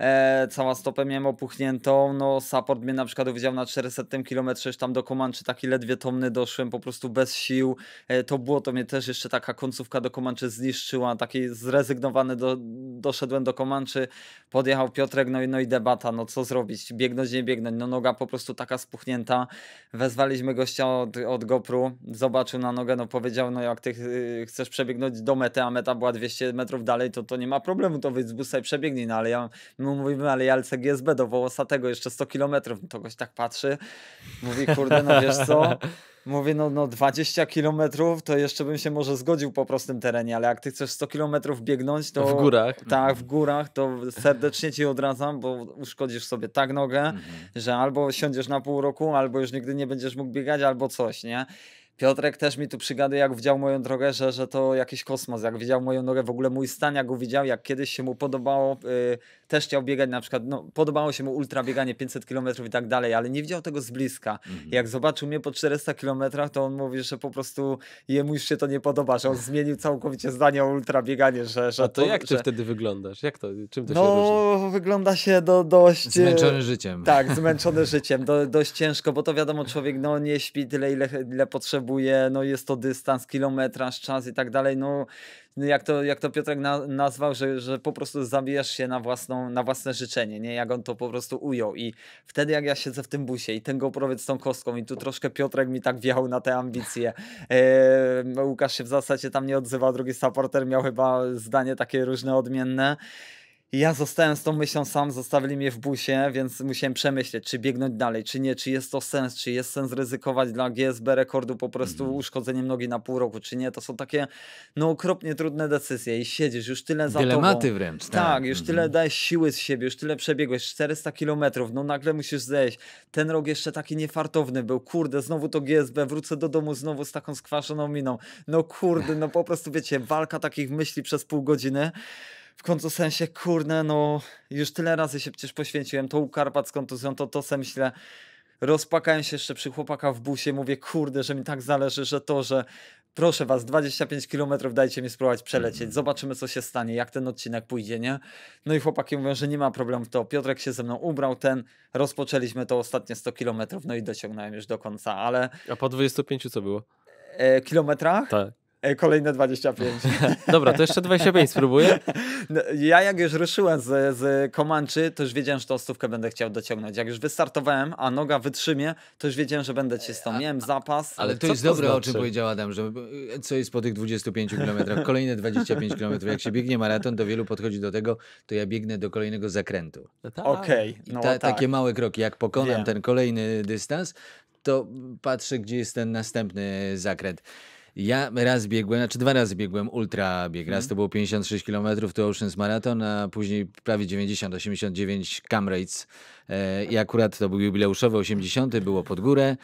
E, cała stopę miałem opuchniętą, no support mnie na przykład widział na 400 km, już tam do Komanczy taki ledwie tomny doszłem, po prostu bez sił, e, to było, to mnie też jeszcze taka końcówka do Komanczy zniszczyła, taki zrezygnowany do, doszedłem do Komanczy, podjechał Piotrek, no i, no i debata, no co zrobić, biegnąć, nie biegnąć, no noga po prostu taka spuchnięta, wezwaliśmy gościa od, od GoPro, zobaczył na nogę, no powiedział, no jak ty y, chcesz przebiegnąć do mety, a meta była 200 metrów dalej, to, to nie ma problemu, to wyjdź z busa i przebiegnij, no ale ja My mówimy, ale Jalce GSB do Wołosatego jeszcze 100 kilometrów. No to tak patrzy, mówi, kurde, no wiesz co... Mówię, no, no 20 kilometrów to jeszcze bym się może zgodził po prostym terenie, ale jak ty chcesz 100 kilometrów biegnąć, to. W górach. Tak, w górach, to serdecznie ci odradzam, bo uszkodzisz sobie tak nogę, mhm. że albo siądziesz na pół roku, albo już nigdy nie będziesz mógł biegać, albo coś, nie? Piotrek też mi tu przygady, jak widział moją drogę, że, że to jakiś kosmos. Jak widział moją nogę, w ogóle mój stan, jak go widział, jak kiedyś się mu podobało, yy, też chciał biegać na przykład, no, podobało się mu ultra bieganie 500 km i tak dalej, ale nie widział tego z bliska. Mhm. Jak zobaczył mnie po 400 km, to on mówi, że po prostu jemu już się to nie podoba, że on zmienił całkowicie zdanie o ultra Że, że A to, to jak ty że... wtedy wyglądasz? Jak to, czym to no, się różni? No, wygląda się do, dość... Y, zmęczony życiem. Tak, zmęczony życiem, do, dość ciężko, bo to wiadomo, człowiek no, nie śpi tyle, ile, ile potrzebuje potrzebuje, no jest to dystans, kilometraż, czas i tak dalej, no jak to, jak to Piotrek na, nazwał, że, że po prostu zabijasz się na, własną, na własne życzenie, nie? Jak on to po prostu ujął i wtedy jak ja siedzę w tym busie i ten goprowiec z tą kostką i tu troszkę Piotrek mi tak wjechał na te ambicje, e, Łukasz się w zasadzie tam nie odzywał, drugi supporter miał chyba zdanie takie różne, odmienne, i ja zostałem z tą myślą sam, zostawili mnie w busie, więc musiałem przemyśleć, czy biegnąć dalej, czy nie, czy jest to sens, czy jest sens ryzykować dla GSB rekordu po prostu mm. uszkodzeniem nogi na pół roku, czy nie. To są takie no okropnie trudne decyzje i siedzisz już tyle za Dylematy tobą. wręcz. Tak, tak już mm. tyle dajesz siły z siebie, już tyle przebiegłeś, 400 kilometrów, no nagle musisz zejść. Ten rok jeszcze taki niefartowny był, kurde, znowu to GSB, wrócę do domu znowu z taką skwaszoną miną. No kurde, no po prostu wiecie, walka takich myśli przez pół godziny w końcu sensie, kurde, no już tyle razy się przecież poświęciłem, to u Karpat z kontuzją, to to se myślę, rozpakałem się jeszcze przy chłopaka w busie, mówię, kurde, że mi tak zależy, że to, że proszę was, 25 km dajcie mi spróbować przelecieć, mhm. zobaczymy co się stanie, jak ten odcinek pójdzie, nie? No i chłopaki mówią, że nie ma problemu to, Piotrek się ze mną ubrał, ten, rozpoczęliśmy to ostatnie 100 km, no i dociągnąłem już do końca, ale... A po 25 co było? E, kilometrach? Tak. E, kolejne 25. Dobra, to jeszcze 25 spróbuję. No, ja jak już ruszyłem z, z Komanczy, to już wiedziałem, że tą stówkę będę chciał dociągnąć. Jak już wystartowałem, a noga wytrzymie, to już wiedziałem, że będę cię stąd. Miałem zapas. Ale to co jest to dobre, znaczy? o czym znaczy? powiedział Adam, że e, co jest po tych 25 kilometrach? Kolejne 25 kilometrów. Jak się biegnie maraton, to wielu podchodzi do tego, to ja biegnę do kolejnego zakrętu. No tak. Okej. Okay, no ta, tak. Takie małe kroki. Jak pokonam Wiem. ten kolejny dystans, to patrzę, gdzie jest ten następny zakręt. Ja raz biegłem, znaczy dwa razy biegłem ultra bieg. Raz mhm. to było 56 km, to Oceans Marathon, a później prawie 90, 89 km. I akurat to był jubileuszowy 80, było pod górę.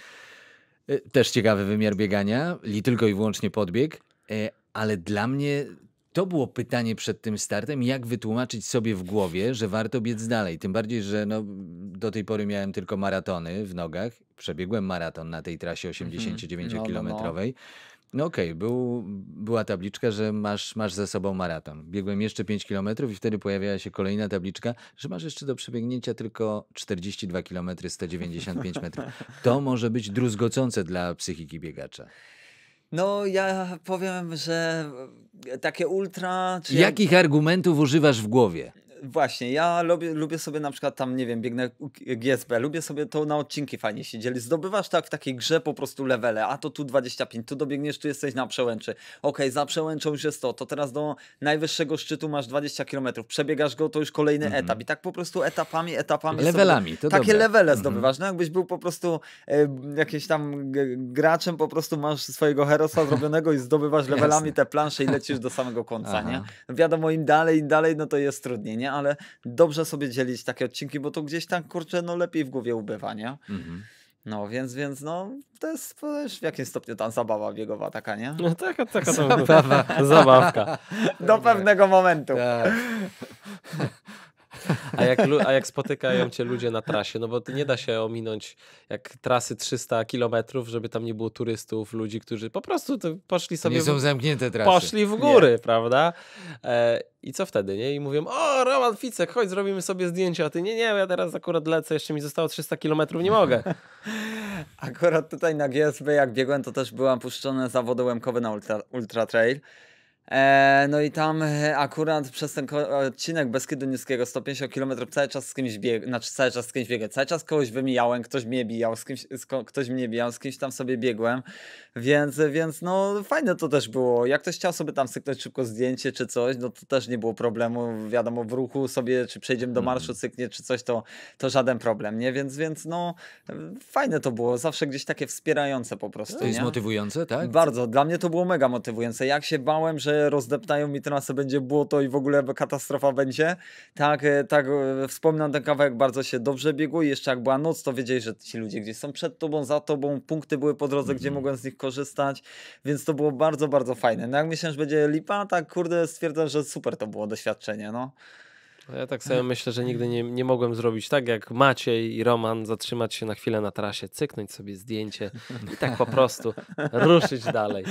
E, też ciekawy wymiar biegania, li tylko i wyłącznie podbieg. E, ale dla mnie to było pytanie przed tym startem, jak wytłumaczyć sobie w głowie, że warto biec dalej. Tym bardziej, że no, do tej pory miałem tylko maratony w nogach. Przebiegłem maraton na tej trasie 89-kilometrowej. Mhm. No, no, no. No okej, okay, był, była tabliczka, że masz, masz za sobą maraton. Biegłem jeszcze 5 km i wtedy pojawiała się kolejna tabliczka, że masz jeszcze do przebiegnięcia tylko 42 km 195 metrów. To może być druzgocące dla psychiki biegacza. No, ja powiem, że takie ultra. Jakich argumentów używasz w głowie? właśnie, ja lubię, lubię sobie na przykład tam, nie wiem, biegnę GSB, lubię sobie to na odcinki fajnie siedzieli. Zdobywasz tak w takiej grze po prostu levele, a to tu 25, tu dobiegniesz, tu jesteś na przełęczy. Ok, za przełęczą już jest to, to teraz do najwyższego szczytu masz 20 km, przebiegasz go, to już kolejny mm -hmm. etap. I tak po prostu etapami, etapami. Levelami, to Takie dobre. levele mhm. zdobywasz. No jakbyś był po prostu e, jakimś tam graczem, po prostu masz swojego herosa zrobionego i zdobywasz levelami te plansze i lecisz do samego końca, nie? Wiadomo, im dalej, im dalej, no to jest trudniej, nie? ale dobrze sobie dzielić takie odcinki, bo to gdzieś tam, kurczę, no lepiej w głowie ubywa, nie? Mhm. No, więc, więc no, to jest też w jakimś stopniu tam zabawa biegowa taka, nie? No taka, taka zabawa. zabawka. Do pewnego momentu. Tak. A jak, a jak spotykają cię ludzie na trasie, no bo nie da się ominąć jak trasy 300 kilometrów, żeby tam nie było turystów, ludzi, którzy po prostu poszli sobie... Nie są zamknięte trasy. Poszli w góry, nie. prawda? E, I co wtedy, nie? I mówią, o Roman Ficek, chodź zrobimy sobie zdjęcie, a ty nie, nie, ja teraz akurat lecę, jeszcze mi zostało 300 kilometrów, nie mogę. Akurat tutaj na GSB jak biegłem, to też byłam puszczone zawody łemkowe na Ultra, ultra Trail E, no i tam e, akurat przez ten odcinek Beskidu Niskiego 150 km cały czas z kimś biegłem, znaczy cały czas z kimś biegłem, cały czas kogoś wymijałem, ktoś mnie bijał, z kimś, z ktoś mnie bijał, z kimś tam sobie biegłem, więc, więc no fajne to też było. Jak ktoś chciał sobie tam syknąć szybko zdjęcie czy coś, no to też nie było problemu, wiadomo w ruchu sobie, czy przejdziemy do mhm. marszu, syknie czy coś, to, to żaden problem, nie? Więc, więc no fajne to było, zawsze gdzieś takie wspierające po prostu. To jest nie? motywujące, tak? Bardzo, dla mnie to było mega motywujące. Jak się bałem, że rozdeptają mi trasę, będzie błoto i w ogóle katastrofa będzie. Tak, e, tak e, wspominam ten kawałek, bardzo się dobrze biegło i jeszcze jak była noc, to wiedzieli, że ci ludzie gdzieś są przed tobą, za tobą, punkty były po drodze, mm -hmm. gdzie mhm. mogłem z nich korzystać, więc to było bardzo, bardzo fajne. No jak myślałem, że będzie lipa, tak kurde stwierdzam, że super to było doświadczenie, no. No ja tak sobie myślę, że nigdy nie, nie mogłem zrobić tak jak Maciej i Roman, zatrzymać się na chwilę na tarasie, cyknąć sobie zdjęcie i tak po prostu ruszyć dalej.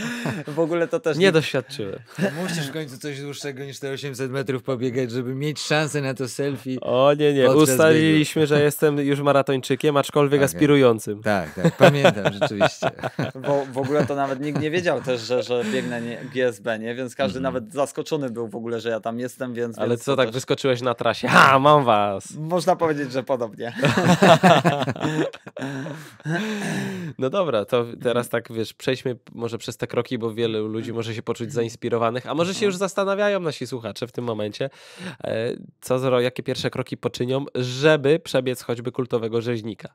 W ogóle to też... Nie, nie... doświadczyłem. Musisz w końcu coś dłuższego niż te 800 metrów pobiegać, żeby mieć szansę na to selfie. O nie, nie, ustaliliśmy, że jestem już maratończykiem, aczkolwiek okay. aspirującym. Tak, tak, pamiętam rzeczywiście. Bo w ogóle to nawet nikt nie wiedział też, że, że biegnę nie, GSB, nie? Więc każdy mm. nawet zaskoczony był w ogóle, że ja tam jestem, więc... Ale więc co, tak też... wyskoczyłeś na trasie. Ha, mam was. Można powiedzieć, że podobnie. no dobra, to teraz tak wiesz, przejdźmy może przez te kroki, bo wielu ludzi może się poczuć zainspirowanych, a może się już zastanawiają nasi słuchacze w tym momencie, e, co, jakie pierwsze kroki poczynią, żeby przebiec choćby kultowego rzeźnika.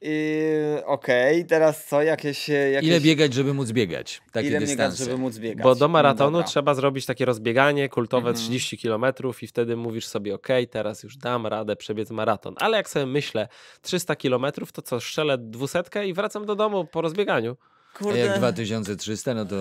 I Okej, okay. teraz co? Jakieś, jakieś... Ile biegać, żeby móc biegać? Takie Ile dystanse? biegać, żeby móc biegać? Bo do no maratonu no trzeba zrobić takie rozbieganie kultowe mhm. 30 km i wtedy mówisz sobie okej, teraz już dam radę przebiec maraton. Ale jak sobie myślę 300 km, to co, strzelę dwusetkę i wracam do domu po rozbieganiu. Kurde. A jak 2300, no to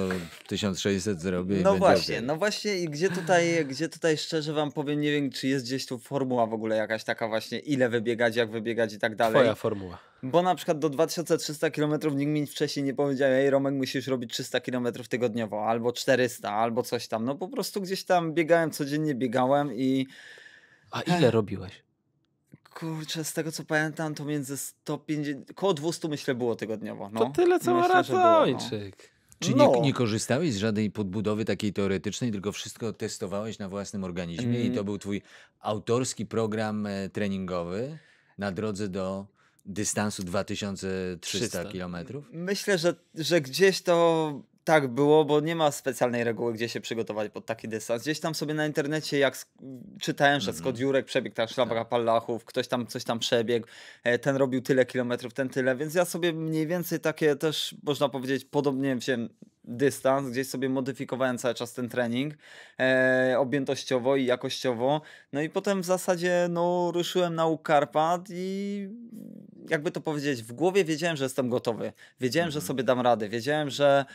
1600 zrobię. No właśnie, okay. no właśnie i gdzie tutaj, gdzie tutaj szczerze wam powiem, nie wiem, czy jest gdzieś tu formuła w ogóle jakaś taka właśnie, ile wybiegać, jak wybiegać i tak dalej. Twoja formuła. Bo na przykład do 2300 km nikt mi wcześniej nie powiedział, ej Romek musisz robić 300 km tygodniowo, albo 400, albo coś tam. No po prostu gdzieś tam biegałem, codziennie biegałem i... A ile robiłeś? kurczę, z tego co pamiętam, to między 150, około 200 myślę było tygodniowo. No. To tyle co maratończyk. No. Czy nie, no. nie, korzystałeś z żadnej podbudowy takiej teoretycznej, tylko wszystko testowałeś na własnym organizmie mm. i to mm. był twój autorski program e, treningowy na drodze do dystansu 2300 300. Myślę, że, że gdzieś to tak było, bo nie ma specjalnej reguły, gdzie się przygotować pod taki dystans. Gdzieś tam sobie na internecie, jak czytałem, że mhm. Scott Jurek przebiegł tak szlabra Palachów, ktoś tam coś tam przebiegł, e, ten robił tyle kilometrów, ten tyle, więc ja sobie mniej więcej takie też, można powiedzieć, podobnie wziąłem dystans, gdzieś sobie modyfikowałem cały czas ten trening e, objętościowo i jakościowo. No i potem w zasadzie no, ruszyłem na Ukarpat i jakby to powiedzieć, w głowie wiedziałem, że jestem gotowy. Wiedziałem, że mhm. sobie dam radę. Wiedziałem, że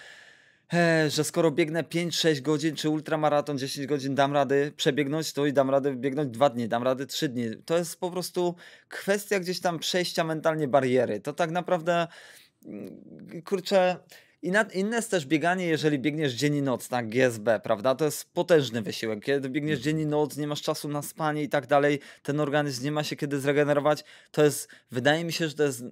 że skoro biegnę 5-6 godzin, czy ultramaraton 10 godzin, dam rady przebiegnąć to i dam rady biegnąć 2 dni, dam rady 3 dni. To jest po prostu kwestia gdzieś tam przejścia mentalnie bariery. To tak naprawdę, mm, kurczę, i inne jest też bieganie, jeżeli biegniesz dzień i noc na GSB, prawda? To jest potężny wysiłek. Kiedy biegniesz mhm. dzień i noc, nie masz czasu na spanie i tak dalej, ten organizm nie ma się kiedy zregenerować. To jest, wydaje mi się, że to jest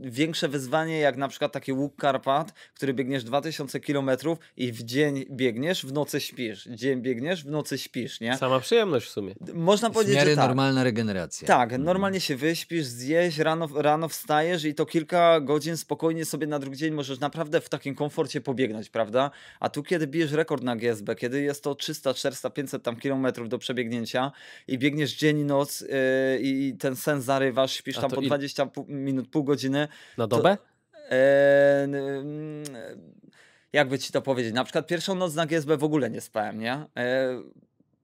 większe wyzwanie jak na przykład taki łuk Karpat, który biegniesz 2000 km i w dzień biegniesz, w nocy śpisz. Dzień biegniesz, w nocy śpisz, nie? Sama przyjemność w sumie. Można powiedzieć, że tak. normalna regeneracja. Tak, mhm. normalnie się wyśpisz, zjeść, rano, rano wstajesz i to kilka godzin spokojnie sobie na drugi dzień możesz naprawdę w takim komforcie pobiegnąć, prawda? A tu kiedy bijesz rekord na GSB, kiedy jest to 300, 400, 500 tam kilometrów do przebiegnięcia i biegniesz dzień i noc yy, i ten sen zarywasz, śpisz tam po 20 minut, pół godziny. Na dobę? To, yy, yy, jakby ci to powiedzieć, na przykład pierwszą noc na GSB w ogóle nie spałem, nie? E,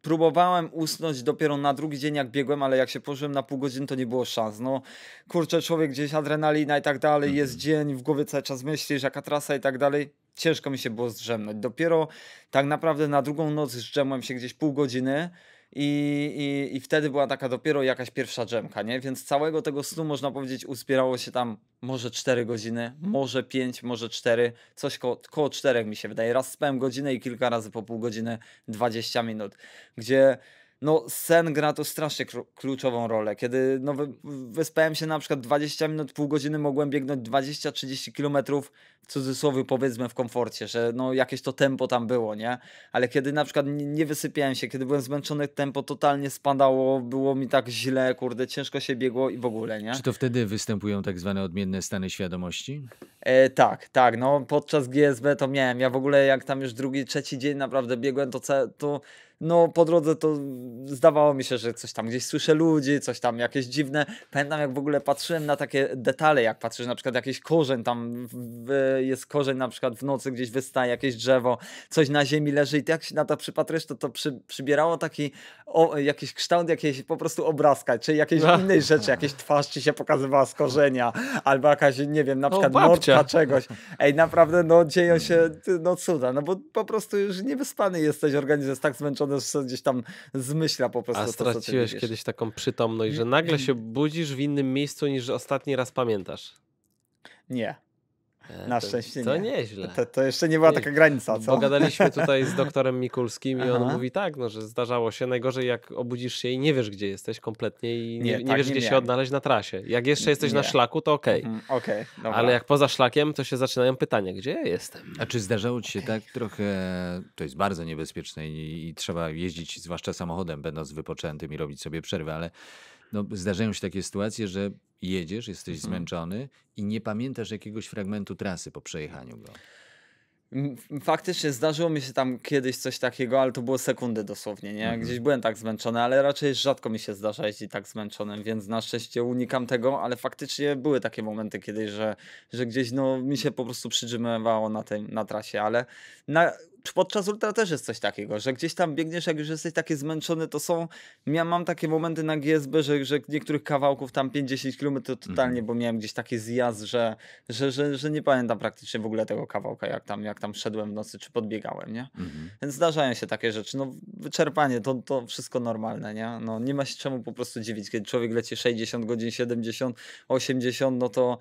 próbowałem usnąć dopiero na drugi dzień jak biegłem, ale jak się położyłem na pół godziny to nie było szans. No kurczę, człowiek gdzieś adrenalina i tak dalej, jest mhm. dzień, w głowie cały czas myślisz, jaka trasa i tak dalej. Ciężko mi się było zdrzemnąć. Dopiero tak naprawdę na drugą noc zdrzemłem się gdzieś pół godziny i, i, I wtedy była taka dopiero jakaś pierwsza drzemka, nie? Więc całego tego snu, można powiedzieć, uzbierało się tam może 4 godziny, może 5, może 4, coś ko koło 4 mi się wydaje. Raz spałem godzinę i kilka razy po pół godziny 20 minut, gdzie no sen gra to strasznie kluczową rolę. Kiedy no, wyspałem się na przykład 20 minut, pół godziny mogłem biegnąć 20-30 kilometrów w cudzysłowie powiedzmy w komforcie, że no jakieś to tempo tam było, nie? Ale kiedy na przykład nie wysypiałem się, kiedy byłem zmęczony, tempo totalnie spadało, było mi tak źle, kurde, ciężko się biegło i w ogóle, nie? Czy to wtedy występują tak zwane odmienne stany świadomości? E, tak, tak, no podczas GSB to miałem. Ja w ogóle jak tam już drugi, trzeci dzień naprawdę biegłem, to, to no po drodze to zdawało mi się, że coś tam gdzieś słyszę ludzi, coś tam jakieś dziwne. Pamiętam jak w ogóle patrzyłem na takie detale, jak patrzysz na przykład jakiś korzeń tam, w, jest korzeń na przykład w nocy gdzieś wystaje, jakieś drzewo, coś na ziemi leży i ty jak się na to przypatrzysz, to to przy, przybierało taki o, jakiś kształt jakiejś po prostu obrazka, czy jakiejś no. innej rzeczy, jakieś twarz ci się pokazywała z korzenia, albo jakaś, nie wiem, na przykład no, czegoś. Ej, naprawdę, no dzieją się, no cuda, no bo po prostu już niewyspany jesteś, organizm jest tak zmęczony, one sobie gdzieś tam zmyśla po prostu. A to, straciłeś kiedyś taką przytomność, że nagle mm. się budzisz w innym miejscu niż ostatni raz pamiętasz? Nie. E, na to, szczęście nie. To nieźle. To, to jeszcze nie była nie. taka granica, co? Pogadaliśmy tutaj z doktorem Mikulskim i on mówi tak, no, że zdarzało się najgorzej, jak obudzisz się i nie wiesz, gdzie jesteś kompletnie i nie, nie, nie tak wiesz, gdzie miałem. się odnaleźć na trasie. Jak jeszcze jesteś na szlaku, to okej. Okay. Mhm, okay, Ale jak poza szlakiem, to się zaczynają pytania, gdzie ja jestem? A czy zdarzało ci się okay. tak trochę, to jest bardzo niebezpieczne i, i trzeba jeździć, zwłaszcza samochodem, będąc wypoczętym i robić sobie przerwę ale no, zdarzają się takie sytuacje, że jedziesz, jesteś mhm. zmęczony i nie pamiętasz jakiegoś fragmentu trasy po przejechaniu go. Faktycznie zdarzyło mi się tam kiedyś coś takiego, ale to było sekundy dosłownie, nie? Mhm. Gdzieś byłem tak zmęczony, ale raczej rzadko mi się zdarza jeździć tak zmęczonym, więc na szczęście unikam tego, ale faktycznie były takie momenty kiedyś, że, że gdzieś no, mi się po prostu przydrzymywało na, tej, na trasie, ale na, podczas ultra też jest coś takiego, że gdzieś tam biegniesz, jak już jesteś taki zmęczony, to są, ja mam takie momenty na GSB, że, że niektórych kawałków tam 5-10 km to totalnie, mhm. bo miałem gdzieś taki zjazd, że, że, że, że nie pamiętam praktycznie w ogóle tego kawałka, jak tam, jak tam szedłem w nocy, czy podbiegałem, nie? Mhm. Więc zdarzają się takie rzeczy, no wyczerpanie, to, to wszystko normalne, nie? No nie ma się czemu po prostu dziwić, kiedy człowiek leci 60 godzin, 70, 80, no to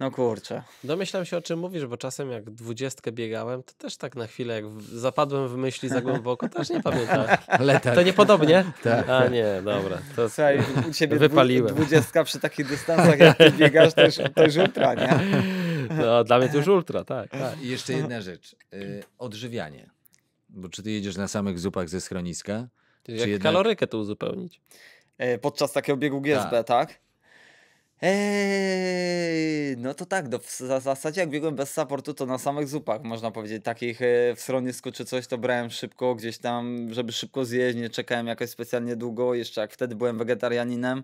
no kurczę. Domyślam się o czym mówisz, bo czasem jak dwudziestkę biegałem, to też tak na chwilę, jak zapadłem w myśli za głęboko, też nie pamiętam. Ale tak. To niepodobnie? Tak. A nie, dobra. To Słuchaj, u ciebie wypaliłem. dwudziestka przy takich dystansach, jak ty biegasz, to już, to już ultra, nie? No, dla mnie to już ultra, tak. tak. I jeszcze jedna rzecz. Y, odżywianie. Bo czy ty jedziesz na samych zupach ze schroniska? Ty, jak jednak... kalorykę to uzupełnić? E, podczas takiego biegu GSB, tak? tak? Eee, no to tak, do, w zasadzie jak biegłem bez supportu, to na samych zupach można powiedzieć, takich w e, w schronisku czy coś, to brałem szybko gdzieś tam, żeby szybko zjeść, nie czekałem jakoś specjalnie długo, jeszcze jak wtedy byłem wegetarianinem,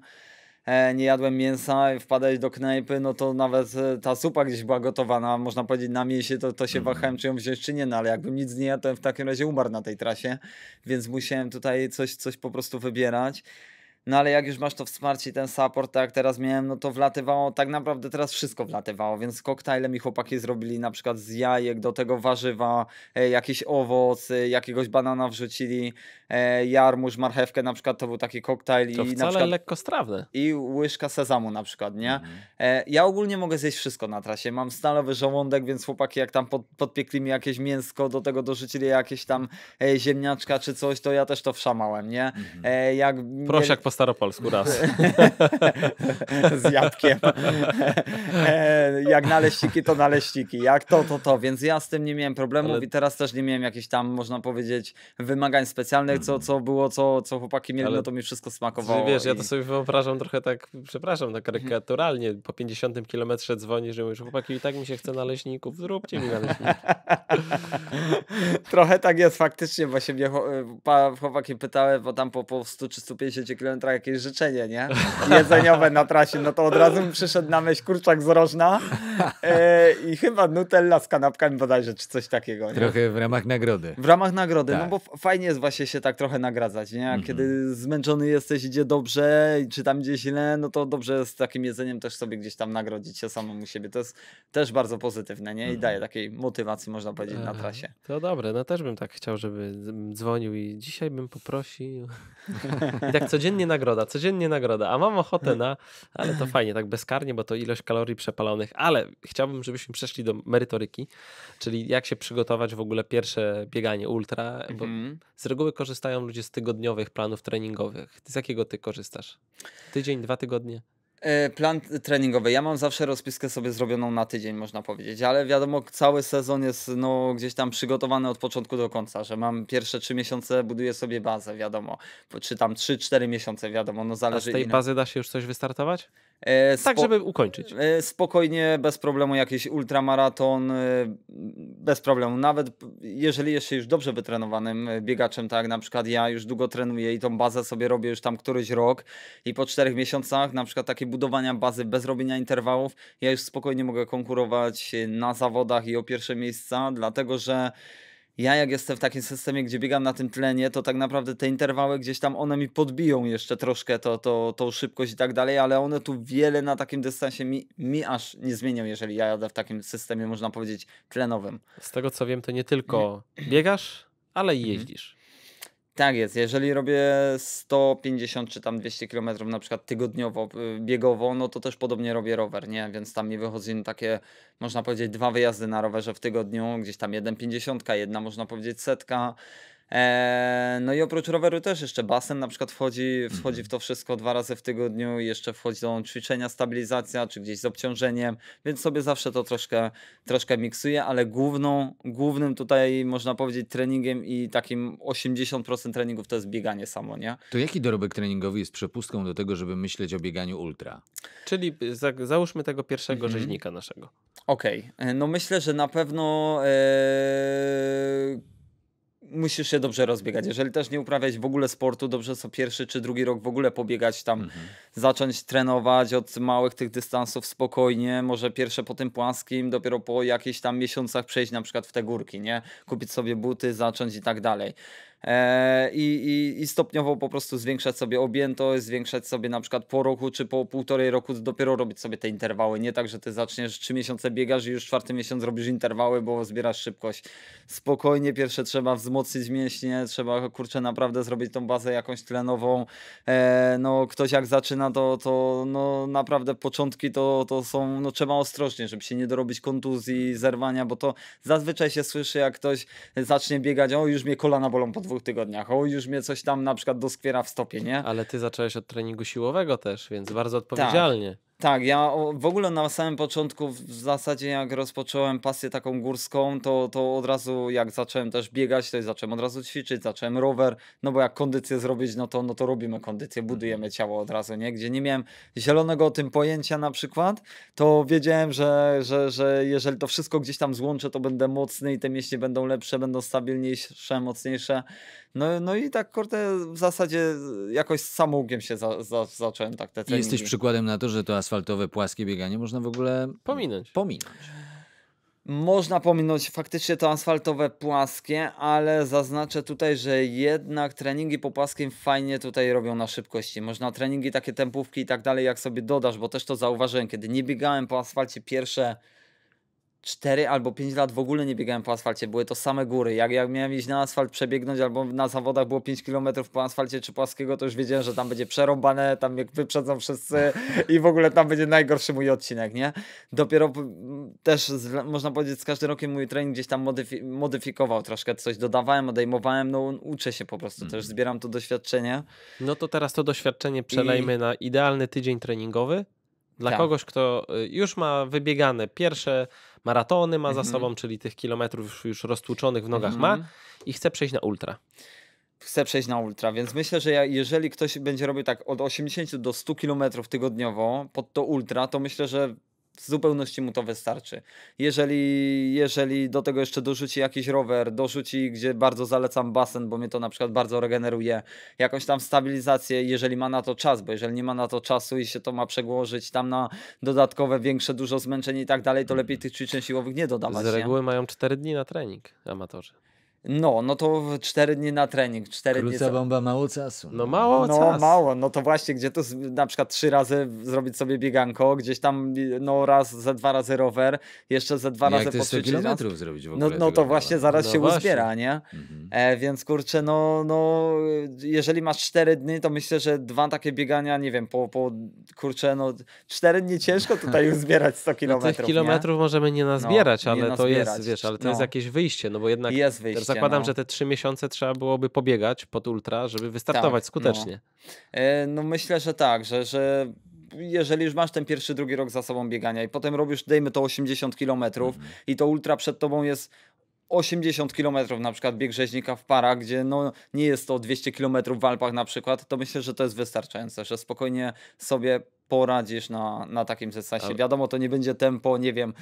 e, nie jadłem mięsa i wpadać do knajpy, no to nawet e, ta zupa gdzieś była gotowana, można powiedzieć na mięsie, to, to się mhm. wahałem czy ją wziąć czy nie, no ale jakbym nic nie jadł, to w takim razie umarł na tej trasie, więc musiałem tutaj coś, coś po prostu wybierać. No ale jak już masz to wsparcie i ten support, tak jak teraz miałem, no to wlatywało, tak naprawdę teraz wszystko wlatywało, więc koktajle mi chłopaki zrobili na przykład z jajek, do tego warzywa, e, jakiś owoc, e, jakiegoś banana wrzucili, e, jarmuż, marchewkę na przykład, to był taki koktajl. To i wcale na przykład, lekkostrawne. I łyżka sezamu na przykład, nie? Mhm. E, ja ogólnie mogę zjeść wszystko na trasie, mam stalowy żołądek, więc chłopaki jak tam pod, podpiekli mi jakieś mięsko, do tego dorzucili jakieś tam e, ziemniaczka czy coś, to ja też to wszamałem, nie? Mhm. E, jak... proszę mieli staropolsku raz. Z jabłkiem. E, jak naleściki to naleściki, Jak to, to, to. Więc ja z tym nie miałem problemów ale... i teraz też nie miałem jakichś tam, można powiedzieć, wymagań specjalnych, co, co było, co, co chłopaki mieli, ale... no to mi wszystko smakowało. Wiesz, i... ja to sobie wyobrażam trochę tak, przepraszam, tak karykaturalnie. Po 50 kilometrze dzwoni, że mówisz, chłopaki, i tak mi się chce naleśników, zróbcie mi naleśniki. Trochę tak jest faktycznie, bo się mnie e, chłopaki pytały, bo tam po, po 100 czy 150 km jakieś życzenie, nie? Jedzeniowe na trasie, no to od razu mi przyszedł na myśl kurczak z rożna e, i chyba Nutella z kanapkami bodajże, czy coś takiego. Nie? Trochę w ramach nagrody. W ramach nagrody, no tak. no bo fajnie jest właśnie się tak trochę nagradzać, nie? Mhm. Kiedy zmęczony jesteś, idzie dobrze, czy tam gdzieś źle, no to dobrze z takim jedzeniem też sobie gdzieś tam nagrodzić się samemu siebie. To jest też bardzo pozytywne, nie? I mhm. daje takiej motywacji, można powiedzieć, na trasie. To dobre, no też bym tak chciał, żeby dzwonił i dzisiaj bym poprosił. I tak codziennie codziennie nagroda, codziennie nagroda, a mam ochotę na, ale to fajnie, tak bezkarnie, bo to ilość kalorii przepalonych, ale chciałbym, żebyśmy przeszli do merytoryki, czyli jak się przygotować w ogóle pierwsze bieganie ultra, bo mhm. z reguły korzystają ludzie z tygodniowych planów treningowych. Z jakiego ty korzystasz? Tydzień, dwa tygodnie? E, plan treningowy. Ja mam zawsze rozpiskę sobie zrobioną na tydzień, można powiedzieć, ale wiadomo, cały sezon jest no, gdzieś tam przygotowany od początku do końca, że mam pierwsze trzy miesiące, buduję sobie bazę, wiadomo, czy tam trzy, cztery miesiące, wiadomo, no zależy. A z tej ile. bazy da się już coś wystartować? E, tak, żeby ukończyć. E, spokojnie, bez problemu, jakiś ultramaraton, e, bez problemu. Nawet jeżeli jeszcze już dobrze wytrenowanym e, biegaczem, tak na przykład ja już długo trenuję i tą bazę sobie robię już tam któryś rok i po czterech miesiącach na przykład taki budowania bazy bez robienia interwałów, ja już spokojnie mogę konkurować y, na zawodach i o pierwsze miejsca, dlatego że ja jak jestem w takim systemie, gdzie biegam na tym tlenie, to tak naprawdę te interwały gdzieś tam one mi podbiją jeszcze troszkę to, to, tą szybkość i tak dalej, ale one tu wiele na takim dystansie mi, mi aż nie zmienią, jeżeli ja jadę w takim systemie, można powiedzieć, tlenowym. Z tego co wiem, to nie tylko biegasz, ale i mhm. jeździsz. Tak jest, jeżeli robię 150 czy tam 200 km na przykład tygodniowo y, biegowo, no to też podobnie robię rower, nie? Więc tam mi wychodzi takie, można powiedzieć, dwa wyjazdy na rowerze w tygodniu, gdzieś tam 1,50, jedna można powiedzieć setka. E, no i oprócz roweru też jeszcze basen na przykład wchodzi, wchodzi mhm. w to wszystko dwa razy w tygodniu, jeszcze do ćwiczenia, stabilizacja, czy gdzieś z obciążeniem, więc sobie zawsze to troszkę, troszkę miksuję, ale główną, głównym tutaj można powiedzieć treningiem i takim 80% treningów to jest bieganie samo, nie? To jaki dorobek treningowy jest przepustką do tego, żeby myśleć o bieganiu ultra? Czyli za, załóżmy tego pierwszego mhm. rzeźnika naszego. Okej, okay. E, no myślę, że na pewno... E, musisz się dobrze rozbiegać. Jeżeli też nie uprawiać w ogóle sportu, dobrze co pierwszy czy drugi rok w ogóle pobiegać tam, mhm. zacząć trenować od małych tych dystansów spokojnie, może pierwsze po tym płaskim, dopiero po jakichś tam miesiącach przejść na przykład w te górki, nie? Kupić sobie buty, zacząć i tak dalej. E, i, i, i stopniowo po prostu zwiększać sobie objętość, zwiększać sobie na przykład po roku czy po półtorej roku dopiero robić sobie te interwały. Nie tak, że ty zaczniesz trzy miesiące biegasz i już czwarty miesiąc robisz interwały, bo zbierasz szybkość. Spokojnie, pierwsze trzeba wzmocnić mięśnie, trzeba kurczę naprawdę zrobić tą bazę jakąś tlenową. E, no ktoś jak zaczyna to, to no naprawdę początki to, to są, no trzeba ostrożnie, żeby się nie dorobić kontuzji, zerwania, bo to zazwyczaj się słyszy jak ktoś zacznie biegać, o już mnie kolana bolą po dwóch dwóch tygodniach. O, już mnie coś tam na przykład doskwiera w stopie, nie? Ale ty zacząłeś od treningu siłowego też, więc bardzo tak. odpowiedzialnie. Tak. Tak, ja w ogóle na samym początku, w zasadzie jak rozpocząłem pasję taką górską, to, to od razu jak zacząłem też biegać, to zacząłem od razu ćwiczyć, zacząłem rower, no bo jak kondycję zrobić, no to, no to robimy kondycję, mhm. budujemy ciało od razu, nie? Gdzie nie miałem zielonego o tym pojęcia na przykład, to wiedziałem, że, że, że jeżeli to wszystko gdzieś tam złączę, to będę mocny i te mięśnie będą lepsze, będą stabilniejsze, mocniejsze. No, no i tak, kurde, w zasadzie jakoś z samoukiem się za, za, zacząłem tak te treningi. I jesteś przykładem na to, że to asfaltowe, płaskie bieganie można w ogóle pominąć. pominąć. Można pominąć faktycznie to asfaltowe płaskie, ale zaznaczę tutaj, że jednak treningi po płaskim fajnie tutaj robią na szybkości. Można treningi takie tempówki i tak dalej, jak sobie dodasz, bo też to zauważyłem, kiedy nie biegałem po asfalcie pierwsze 4 albo 5 lat w ogóle nie biegałem po asfalcie, były to same góry. Jak, jak miałem iść na asfalt, przebiegnąć albo na zawodach było 5 km po asfalcie czy płaskiego, to już wiedziałem, że tam będzie przerąbane, tam jak wyprzedzą wszyscy i w ogóle tam będzie najgorszy mój odcinek, nie? Dopiero też z, można powiedzieć z każdym rokiem mój trening gdzieś tam modyfi modyfikował troszkę, coś dodawałem, odejmowałem, no uczę się po prostu, mm. też zbieram to doświadczenie. No to teraz to doświadczenie przelejmy I... na idealny tydzień treningowy. Dla tak. kogoś, kto y, już ma wybiegane pierwsze maratony ma za mhm. sobą, czyli tych kilometrów już roztłuczonych w nogach mhm. ma i chce przejść na ultra chce przejść na ultra, więc myślę, że ja, jeżeli ktoś będzie robił tak od 80 do 100 km tygodniowo pod to ultra, to myślę, że w zupełności mu to wystarczy. Jeżeli, jeżeli do tego jeszcze dorzuci jakiś rower, dorzuci, gdzie bardzo zalecam basen, bo mnie to na przykład bardzo regeneruje, jakąś tam stabilizację, jeżeli ma na to czas, bo jeżeli nie ma na to czasu i się to ma przełożyć tam na dodatkowe, większe, dużo zmęczenie i tak dalej, to mm. lepiej tych ćwiczeń siłowych nie dodawać. Z reguły nie? mają 4 dni na trening amatorzy. No, no to cztery dni na trening, cztery dni. dni. bomba, mało czasu. No mało no, czasu. mało, no to właśnie, gdzie to na przykład trzy razy zrobić sobie bieganko, gdzieś tam no raz, za dwa razy rower, jeszcze za dwa razy po trzy kilometrów raz... zrobić w no, ogóle. No, no to właśnie zaraz no się no właśnie. uzbiera, nie? Mhm. Mhm. E, więc kurczę, no, no, jeżeli masz 4 dni, to myślę, że dwa takie biegania, nie wiem, po, po kurczę, no 4 dni ciężko tutaj uzbierać 100 kilometrów. No, tych kilometrów nie? możemy nie no, nazbierać, no, ale nie nazbierać. to jest, wiesz, ale to no. jest jakieś wyjście, no bo jednak jest wyjście, zakładam, no. że te 3 miesiące trzeba byłoby pobiegać pod ultra, żeby wystartować tak, skutecznie. No. E, no. myślę, że tak, że, że jeżeli już masz ten pierwszy, drugi rok za sobą biegania i potem robisz, dejmy to 80 kilometrów mm. i to ultra przed tobą jest 80 km na przykład bieg rzeźnika w parach, gdzie no, nie jest to 200 km w Alpach na przykład, to myślę, że to jest wystarczające, że spokojnie sobie poradzisz na, na takim dystansie. Ale... Wiadomo, to nie będzie tempo, nie wiem,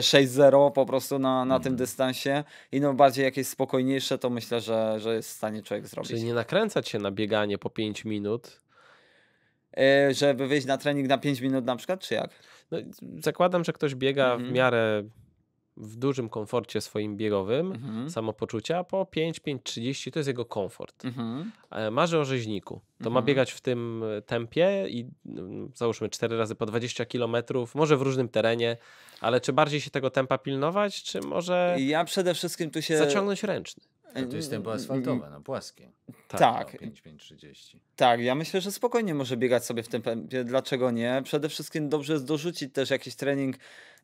6-0 e, po prostu na, na mm. tym mhm. dystansie i no bardziej jakieś spokojniejsze, to myślę, że, że jest w stanie człowiek zrobić. Czyli nie nakręcać się na bieganie po 5 minut, e, żeby wyjść na trening na 5 minut na przykład, czy jak? No, zakładam, że ktoś biega mm w mhm. miarę w dużym komforcie swoim biegowym mhm. samopoczucia, po 5, 30 to jest jego komfort. Mhm. E, marzy o rzeźniku. To mhm. ma biegać w tym e, tempie i mm, załóżmy 4 razy po 20 km, może w różnym terenie, ale czy bardziej się tego tempa pilnować, czy może. Ja przede wszystkim tu się. Zaciągnąć ręczny. No e, to jest tempo asfaltowe, no płaskie. Tak. tak. 5, 5, 30. Tak, ja myślę, że spokojnie może biegać sobie w tym tempie. Dlaczego nie? Przede wszystkim dobrze jest dorzucić też jakiś trening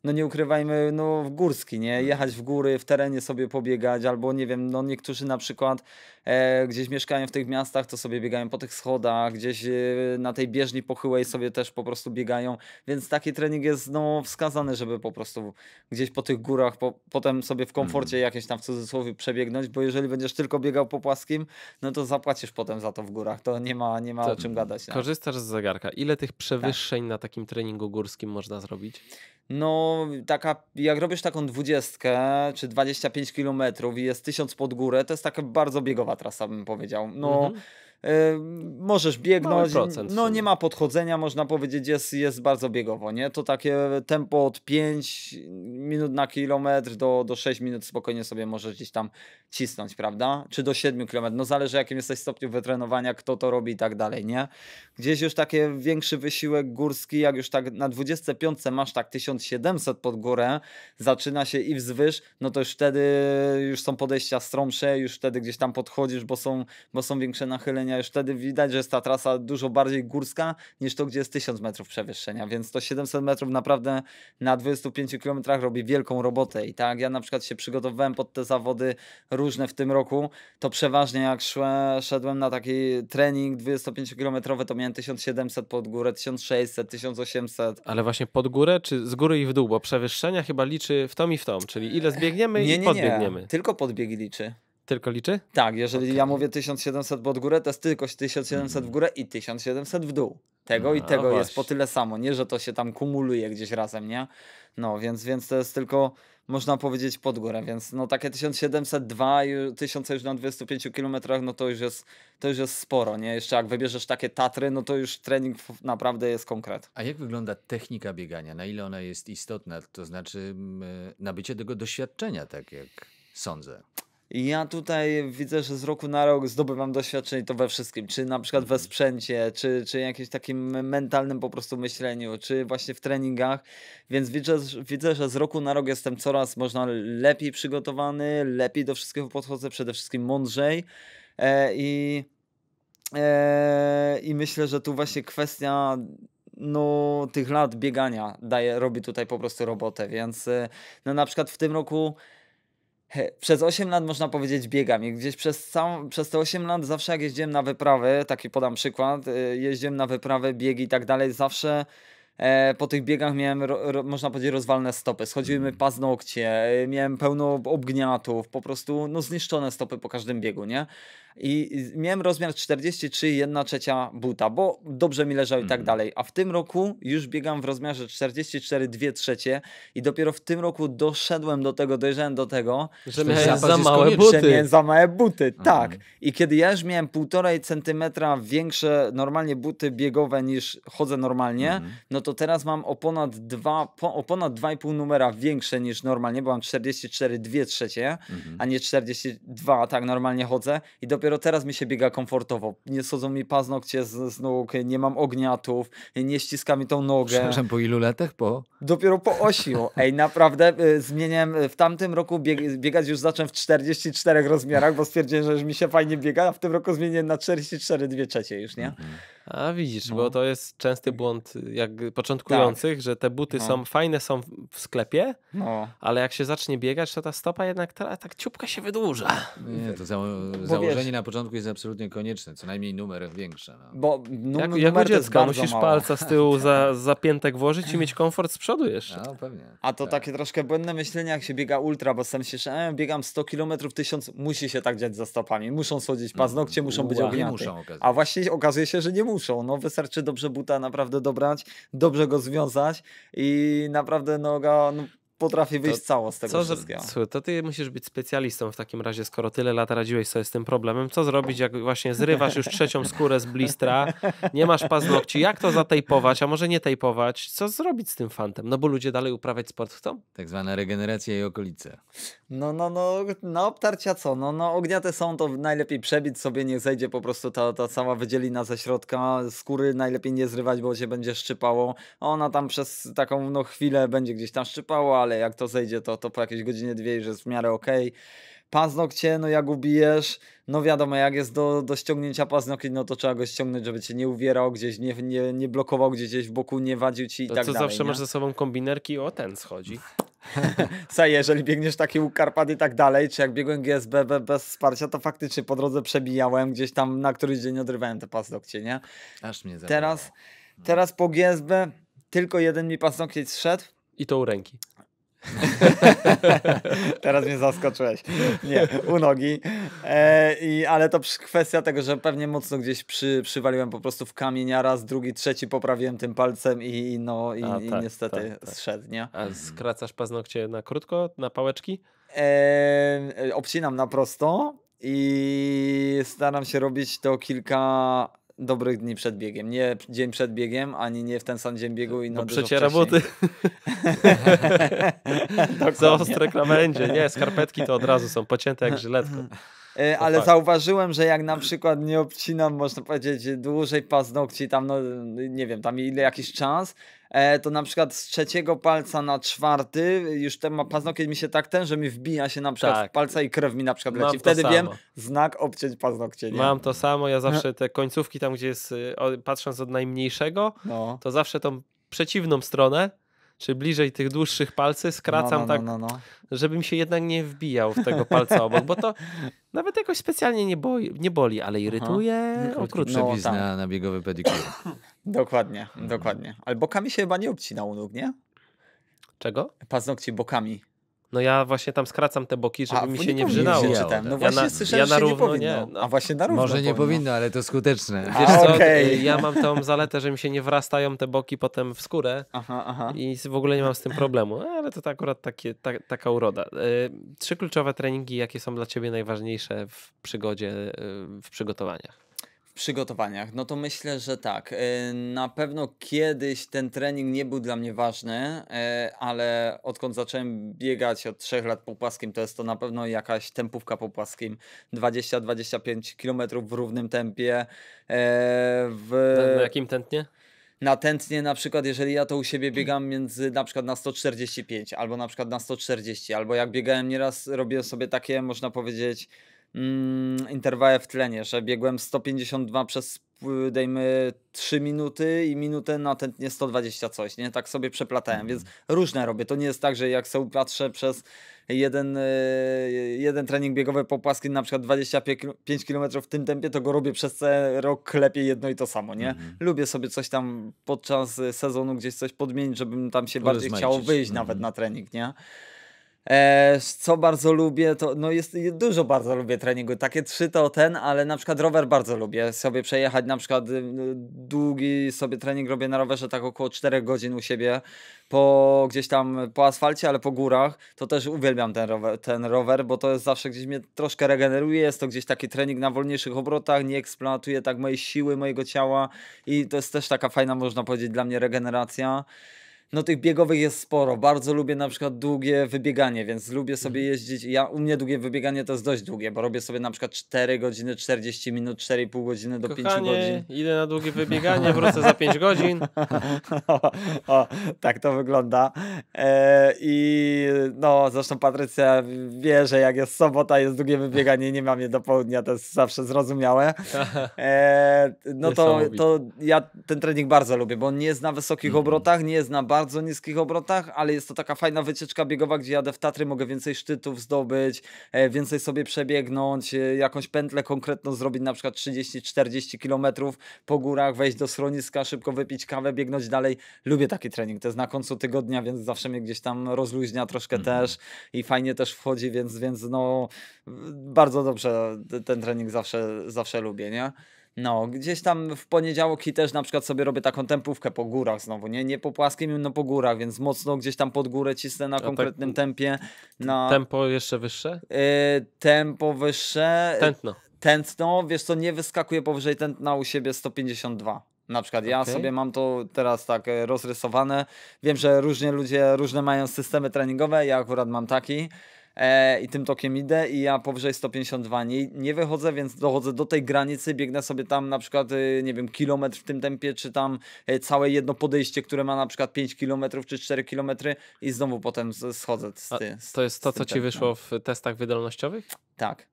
no nie ukrywajmy, no w górski, nie? No. Jechać w góry, w terenie sobie pobiegać, albo nie wiem, no niektórzy na przykład e, gdzieś mieszkają w tych miastach, to sobie biegają po tych schodach, gdzieś e, na tej bieżni pochyłej sobie też po prostu biegają, więc taki trening jest no wskazany, żeby po prostu gdzieś po tych górach, po, potem sobie w komforcie mm. jakieś tam w cudzysłowie przebiegnąć, bo jeżeli będziesz tylko biegał po płaskim, no to zapłacisz potem za to w górach, to nie ma, nie ma to o czym gadać. No. Korzystasz no. z zegarka, ile tych tak. przewyższeń tak. na takim treningu górskim można zrobić? No taka, jak robisz taką dwudziestkę czy 25 kilometrów i jest tysiąc pod górę, to jest taka bardzo biegowa trasa, bym powiedział. No, mhm możesz biegnąć, no nie ma podchodzenia, można powiedzieć, jest, jest bardzo biegowo, nie? To takie tempo od 5 minut na kilometr do, do 6 minut spokojnie sobie możesz gdzieś tam cisnąć, prawda? Czy do 7 kilometrów, no zależy jakim jesteś stopniu wytrenowania, kto to robi i tak dalej, nie? Gdzieś już takie większy wysiłek górski, jak już tak na 25 masz tak 1700 pod górę, zaczyna się i wzwyż, no to już wtedy już są podejścia stromsze, już wtedy gdzieś tam podchodzisz, bo są, bo są większe nachylenia przewyższenia. Już wtedy widać, że jest ta trasa dużo bardziej górska niż to, gdzie jest 1000 metrów przewyższenia, więc to 700 metrów naprawdę na 25 km robi wielką robotę. I tak, ja na przykład się przygotowywałem pod te zawody różne w tym roku, to przeważnie jak szedłem na taki trening 25-kilometrowy, to miałem 1700 pod górę, 1600, 1800. Ale właśnie pod górę, czy z góry i w dół, bo przewyższenia chyba liczy w tom i w tom, czyli ile zbiegniemy nie, i nie, podbiegniemy. Nie, tylko podbieg liczy tylko liczy? Tak, jeżeli okay. ja mówię 1700 pod górę, to jest tylko 1700 w mm. górę i 1700 w dół. Tego no, i tego właśnie. No jest po tyle samo, nie że to się tam kumuluje gdzieś razem, nie? No, więc, więc to jest tylko, można powiedzieć, pod górę, więc no takie 1702, 1000 już na 25 km, no to już jest, to już jest sporo, nie? Jeszcze jak wybierzesz takie Tatry, no to już trening naprawdę jest konkret. A jak wygląda technika biegania? Na ile ona jest istotna? To znaczy mm, nabycie tego doświadczenia, tak jak sądzę. Ja tutaj widzę, że z roku na rok zdobywam doświadczenie to we wszystkim, czy na przykład we mhm. sprzęcie, czy, czy jakimś takim mentalnym po prostu myśleniu, czy właśnie w treningach, więc widzę, widzę, że z roku na rok jestem coraz można lepiej przygotowany, lepiej do wszystkiego podchodzę, przede wszystkim mądrzej e, i, e, i myślę, że tu właśnie kwestia no, tych lat biegania daje, robi tutaj po prostu robotę, więc e, no, na przykład w tym roku przez 8 lat można powiedzieć biegam i gdzieś przez, całą, przez te 8 lat zawsze jak jeździłem na wyprawy, taki podam przykład, y, jeździłem na wyprawy, biegi i tak dalej, zawsze e, po tych biegach miałem, można powiedzieć, rozwalne stopy, schodziły mi mm. paznokcie, miałem pełno obgniatów, po prostu no, zniszczone stopy po każdym biegu, nie? i miałem rozmiar 43 1 trzecia buta, bo dobrze mi leżał i tak mhm. dalej. A w tym roku już biegam w rozmiarze 44 2 trzecie i dopiero w tym roku doszedłem do tego, dojrzałem do tego, że miałem za małe buty. za małe buty, tak. Mhm. I kiedy ja już miałem półtorej centymetra większe normalnie buty biegowe niż chodzę normalnie, mhm. no to teraz mam o ponad 2, po, o ponad 2,5 numera większe niż normalnie, bo mam 44 2 trzecie, a nie 42, tak normalnie chodzę i dopiero dopiero teraz mi się biega komfortowo. Nie sodzą mi paznokcie z, z nóg, nie mam ogniatów, nie ściska mi tą nogę. Przepraszam, po ilu latach? Po? Dopiero po osiu. Ej, naprawdę y, zmieniłem, y, w tamtym roku bieg, biegać już zacząłem w 44 rozmiarach, bo stwierdziłem, że już mi się fajnie biega, a w tym roku zmieniłem na 44 dwie trzecie już, nie? Mhm. A widzisz, no. bo to jest częsty błąd jak początkujących, tak. że te buty no. są fajne, są w sklepie, no. ale jak się zacznie biegać, to ta stopa jednak ta, tak ciupka się wydłuża. Nie, to za, założenie wiesz, na początku jest absolutnie konieczne, co najmniej numer większy. No. Bo num, jak, jak u dziecka, musisz mało. palca z tyłu tak. za, za piętek włożyć i mieć komfort z przodu jeszcze. No, pewnie. A to tak. takie troszkę błędne myślenie, jak się biega ultra, bo sam się, że e, biegam 100 km, 1000, musi się tak dziać za stopami, muszą słodzić paznokcie, muszą być ognięte. A właśnie okazuje się, że nie muszą muszą. No, wystarczy dobrze buta naprawdę dobrać, dobrze go związać i naprawdę noga no, potrafi wyjść to, cało z tego co, wszystkiego. Słuchaj, to ty musisz być specjalistą w takim razie, skoro tyle lat radziłeś sobie z tym problemem. Co zrobić, jak właśnie zrywasz już trzecią skórę z blistra, nie masz paznokci, jak to zatejpować, a może nie tejpować? Co zrobić z tym fantem? No bo ludzie dalej uprawiać sport chcą? Tak zwana regeneracja i okolice. No, no, no, na obtarcia co? No, no, ogniate są, to najlepiej przebić sobie, niech zejdzie po prostu ta, ta sama wydzielina ze środka, skóry najlepiej nie zrywać, bo cię będzie szczypało. Ona tam przez taką, no, chwilę będzie gdzieś tam szczypała, ale jak to zejdzie, to, to po jakiejś godzinie, dwie już jest w miarę okej. Okay. Paznokcie, no jak ubijesz, no wiadomo, jak jest do, do ściągnięcia paznokci, no to trzeba go ściągnąć, żeby cię nie uwierał gdzieś, nie, nie, nie blokował gdzieś w boku, nie wadził ci i to tak co dalej. To zawsze nie? masz ze sobą kombinerki, o ten schodzi. Saj, jeżeli biegniesz takie Karpat i tak dalej, czy jak biegłem GSB bez wsparcia, to faktycznie po drodze przebijałem gdzieś tam na któryś dzień odrywałem te paznokcie, nie? Aż mnie zabrało. Teraz, no. teraz po GSB tylko jeden mi paznokcie zszedł. I to u ręki. Teraz mnie zaskoczyłeś. Nie, u nogi. E, i, ale to kwestia tego, że pewnie mocno gdzieś przy, przywaliłem po prostu w kamień, a raz, drugi, trzeci poprawiłem tym palcem i, no, i, a, tak, i niestety tak, tak. zszedł, nie? A skracasz paznokcie na krótko, na pałeczki? E, obcinam na prosto i staram się robić to kilka dobrych dni przed biegiem. Nie dzień przed biegiem, ani nie w ten sam dzień biegu i no, no przeciera buty. Za ostre krawędzie. Nie, skarpetki to od razu są pocięte jak żyletko. E, ale zauważyłem, że jak na przykład nie obcinam, można powiedzieć, dłużej paznokci, tam no, nie wiem, tam ile jakiś czas, E, to na przykład z trzeciego palca na czwarty już ten ma paznokieć mi się tak ten, że mi wbija się na przykład tak. palca i krew mi na przykład Mam leci. Wtedy wiem, znak obciąć paznokcie. Nie? Mam to samo, ja no. zawsze te końcówki tam, gdzie jest, y, patrząc od najmniejszego, no. to zawsze tą przeciwną stronę czy bliżej tych dłuższych palcy, skracam no, no, no, tak, no, no. żebym się jednak nie wbijał w tego palca obok, bo to nawet jakoś specjalnie nie, boi, nie boli, ale irytuje Aha. okrutnie. no, tak. na, na biegowy pedikur. dokładnie, dokładnie. Ale bokami się chyba nie obcina u nóg, nie? Czego? Paznokci bokami. No ja właśnie tam skracam te boki, żeby a, mi się nie wrzynało. Nie tam. No właśnie ja na, słyszałem, ja na równo, nie, nie no. A właśnie na równo Może powinno. nie powinno, ale to skuteczne. Wiesz a, co, y, okay. ja mam tą zaletę, że mi się nie wrastają te boki potem w skórę aha, aha. i w ogóle nie mam z tym problemu. Ale to tak akurat takie, ta, taka uroda. Y, trzy kluczowe treningi, jakie są dla Ciebie najważniejsze w przygodzie, y, w przygotowaniach? przygotowaniach? No to myślę, że tak. E, na pewno kiedyś ten trening nie był dla mnie ważny, e, ale odkąd zacząłem biegać od 3 lat po płaskim, to jest to na pewno jakaś tempówka po płaskim. 20-25 km w równym tempie. E, w... Na jakim tętnie? na tętnie na przykład, jeżeli ja to u siebie mm. biegam między na przykład na 145 albo na przykład na 140, albo jak biegałem nieraz, robię sobie takie, można powiedzieć, mm, interwały w tlenie, że biegłem 152 przez dejmy, 3 minuty i minutę natętnie 120 coś, nie? Tak sobie przeplatałem, więc mhm. różne robię. To nie jest tak, że jak sobie patrzę przez jeden, e, jeden trening biegowy po płaski na przykład 25 km w tym tempie, to go robię przez cały rok, lepiej jedno i to samo, nie? Mhm. Lubię sobie coś tam podczas sezonu gdzieś coś podmienić, żebym tam się bardziej chciał wyjść mhm. nawet na trening, nie? E, co bardzo lubię, to no jest dużo bardzo lubię treningu. Takie trzy to ten, ale na przykład rower bardzo lubię sobie przejechać. Na przykład y, długi sobie trening robię na rowerze, tak około 4 godzin u siebie, po gdzieś tam po asfalcie, ale po górach. To też uwielbiam ten rower, ten rower bo to jest zawsze gdzieś mnie troszkę regeneruje. Jest to gdzieś taki trening na wolniejszych obrotach, nie eksploatuje tak mojej siły, mojego ciała i to jest też taka fajna, można powiedzieć, dla mnie regeneracja no tych biegowych jest sporo. Bardzo lubię na przykład długie wybieganie, więc lubię sobie mhm. jeździć. Ja u mnie długie wybieganie to jest dość długie, bo robię sobie na przykład 4 godziny, 40 minut, 4,5 godziny do Kochanie, 5 godzin. Idę na długie wybieganie, wrócę za 5 godzin. o, o, tak to wygląda. E, I no, zresztą Patrycja wie, że jak jest sobota, jest długie wybieganie, nie mam je do południa, to jest zawsze zrozumiałe. E, no to, to ja ten trening bardzo lubię, bo on nie jest na wysokich mhm. obrotach, nie jest na bardzo bardzo niskich obrotach, ale jest to taka fajna wycieczka biegowa, gdzie jadę w Tatry, mogę więcej szczytów zdobyć, e, więcej sobie przebiegnąć, e, jakąś pętlę konkretną zrobić, na przykład 30-40 km po górach, wejść do schroniska, szybko wypić kawę, biegnąć dalej. Lubię taki trening, to jest na końcu tygodnia, więc zawsze mnie gdzieś tam rozluźnia troszkę mhm. też i fajnie też wchodzi, więc, więc no bardzo dobrze ten trening zawsze, zawsze lubię, nie? No, gdzieś tam w poniedziałki też na przykład sobie robię taką tempówkę po górach znowu, nie, nie po płaskim, no po górach, więc mocno gdzieś tam pod górę cisnę na A tak, konkretnym tak, tempie. Tempo jeszcze wyższe? Yy, tempo wyższe. Tętno. Tętno, wiesz co, nie wyskakuje powyżej tętna u siebie 152. Na przykład ja okay. sobie mam to teraz tak e, rozrysowane. Wiem, że różnie ludzie różne mają systemy treningowe, ja akurat mam taki e, i tym tokiem idę i ja powyżej 152 nie, nie wychodzę, więc dochodzę do tej granicy, biegnę sobie tam na przykład, y, nie wiem, kilometr w tym tempie, czy tam y, całe jedno podejście, które ma na przykład 5 km czy 4 km i znowu potem schodzę z, ty, z To jest to, co ci tempem. wyszło w testach wydolnościowych? Tak.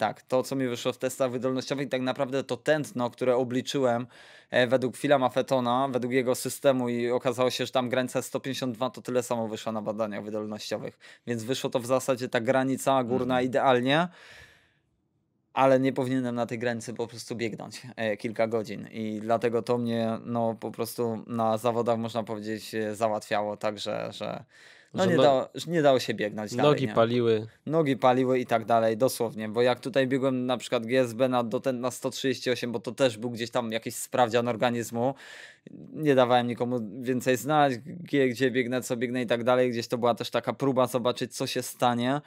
Tak, to co mi wyszło w testach wydolnościowych, tak naprawdę to tętno, które obliczyłem e, według Filama Fetona, według jego systemu i okazało się, że tam granica 152 to tyle samo wyszło na badaniach wydolnościowych. Więc wyszło to w zasadzie ta granica górna mhm. idealnie ale nie powinienem na tej granicy po prostu biegnąć e, kilka godzin i dlatego to mnie no, po prostu na zawodach można powiedzieć e, załatwiało także, że no nie, no... dało, nie dało się biegnąć Nogi paliły. Nogi paliły i tak dalej, dosłownie, bo jak tutaj biegłem na przykład GSB na, do ten, na 138, bo to też był gdzieś tam jakiś sprawdzian organizmu, nie dawałem nikomu więcej znać, gdzie, gdzie biegnę, co biegnę i tak dalej, gdzieś to była też taka próba zobaczyć, co się stanie.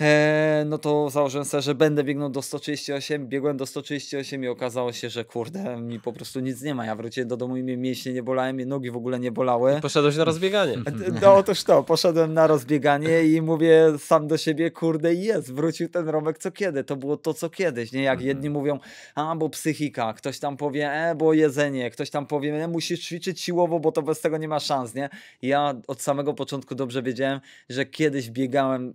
E, no to założyłem sobie, że będę biegnął do 138, biegłem do 138 i okazało się, że kurde, mi po prostu nic nie ma. Ja wróciłem do domu i mnie mięśnie nie bolałem, mnie nogi w ogóle nie bolały. poszedłeś na rozbieganie. E, no otóż to, poszedłem na rozbieganie i mówię sam do siebie, kurde jest, wrócił ten Romek co kiedy, to było to co kiedyś, nie? Jak mhm. jedni mówią, a bo psychika, ktoś tam powie, e bo jedzenie, ktoś tam powie, e, musisz ćwiczyć siłowo, bo to bez tego nie ma szans, nie? Ja od samego początku dobrze wiedziałem, że kiedyś biegałem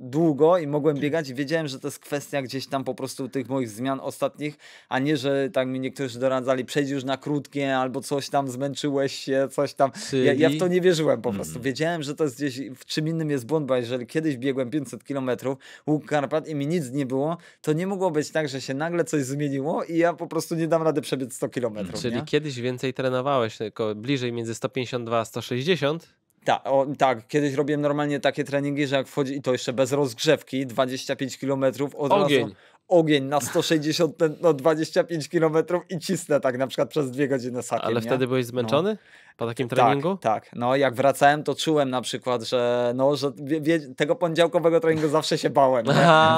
długo i mogłem biegać i wiedziałem, że to jest kwestia gdzieś tam po prostu tych moich zmian ostatnich, a nie, że tak mi niektórzy doradzali, przejdź już na krótkie albo coś tam, zmęczyłeś się, coś tam. Ja, ja, w to nie wierzyłem po prostu. Mm. Wiedziałem, że to jest gdzieś, w czym innym jest błąd, bo jeżeli kiedyś biegłem 500 km łuk Karpat i mi nic nie było, to nie mogło być tak, że się nagle coś zmieniło i ja po prostu nie dam rady przebiec 100 km. Czyli nie? kiedyś więcej trenowałeś, tylko bliżej między 152 a 160 tak, tak, kiedyś robiłem normalnie takie treningi, że jak wchodzi, i to jeszcze bez rozgrzewki, 25 km od Ogień. razu ogień na 160, no 25 km i cisnę tak na przykład przez dwie godziny sakiem. Ale nie? wtedy byłeś zmęczony? No. Po takim tak, treningu? Tak, tak, no jak wracałem to czułem na przykład, że, no, że tego poniedziałkowego treningu zawsze się bałem.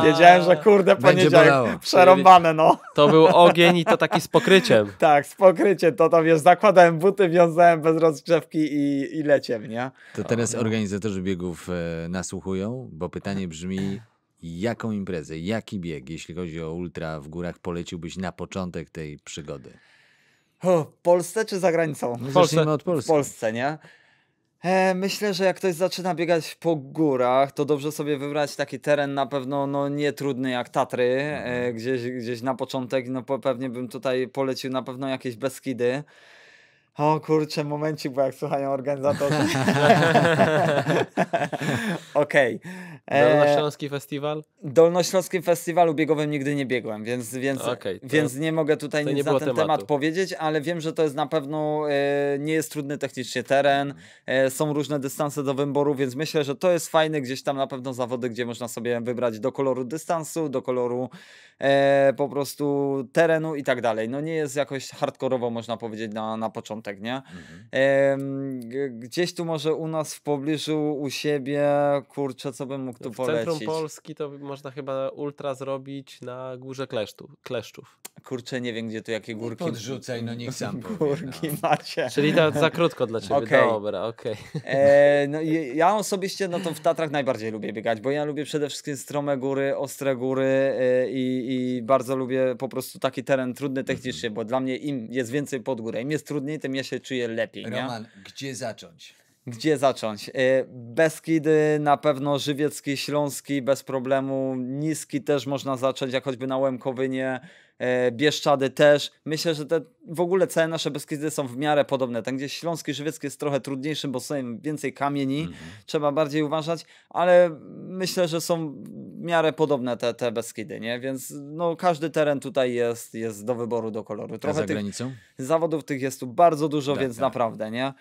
Wiedziałem, że kurde poniedziałek przerąbane no. To był ogień i to taki z pokryciem. tak, z pokryciem, to tam wiesz, zakładałem buty, wiązałem bez rozgrzewki i, i leciem, nie? To teraz organizatorzy biegów e, nasłuchują, bo pytanie brzmi Jaką imprezę, jaki bieg, jeśli chodzi o ultra w górach, poleciłbyś na początek tej przygody? O, w Polsce czy za granicą? No w Polsce. od Polski. W Polsce, nie? E, myślę, że jak ktoś zaczyna biegać po górach, to dobrze sobie wybrać taki teren na pewno no, nie trudny jak Tatry, e, mhm. gdzieś, gdzieś na początek, no pewnie bym tutaj polecił na pewno jakieś Beskidy. O kurczę, momencik, bo jak słuchają organizatorzy. Okej. Okay. E, Dolnośląski Festiwal? Dolnośląski Festiwalu biegowym nigdy nie biegłem, więc, więc, okay, to, więc nie mogę tutaj nic na ten tematu. temat powiedzieć, ale wiem, że to jest na pewno, e, nie jest trudny technicznie teren, mhm. e, są różne dystanse do wyboru, więc myślę, że to jest fajne gdzieś tam na pewno zawody, gdzie można sobie wybrać do koloru dystansu, do koloru e, po prostu terenu i tak dalej. No nie jest jakoś hardkorowo można powiedzieć na, na początku początek, nie? Mhm. Gdzieś tu może u nas w pobliżu, u siebie, kurczę, co bym mógł tu w polecić? centrum Polski to można chyba ultra zrobić na Górze Klesztu, Kleszczów. Kurczę, nie wiem, gdzie tu jakie no górki. podrzucaj, no niech sam powie, no. macie. Czyli to za krótko dla ciebie, okay. dobra, okej. Okay. E, no, ja osobiście no to w Tatrach najbardziej lubię biegać, bo ja lubię przede wszystkim strome góry, ostre góry e, i, i bardzo lubię po prostu taki teren trudny technicznie, bo dla mnie im jest więcej pod górę, im jest trudniej, tym ja się czuję lepiej. Roman, nie? gdzie zacząć? Gdzie zacząć? Y, Beskidy na pewno, Żywiecki, Śląski bez problemu, Niski też można zacząć, jak choćby na Łemkowynie, E, Bieszczady też. Myślę, że te w ogóle całe nasze Beskidy są w miarę podobne. Tam gdzieś Śląski Żywiecki jest trochę trudniejszy, bo są więcej kamieni, mm -hmm. trzeba bardziej uważać, ale myślę, że są w miarę podobne te, te Beskidy, nie? Więc no, każdy teren tutaj jest, jest do wyboru, do koloru. Trochę za tych granicą? zawodów tych jest tu bardzo dużo, tak, więc tak. naprawdę, nie?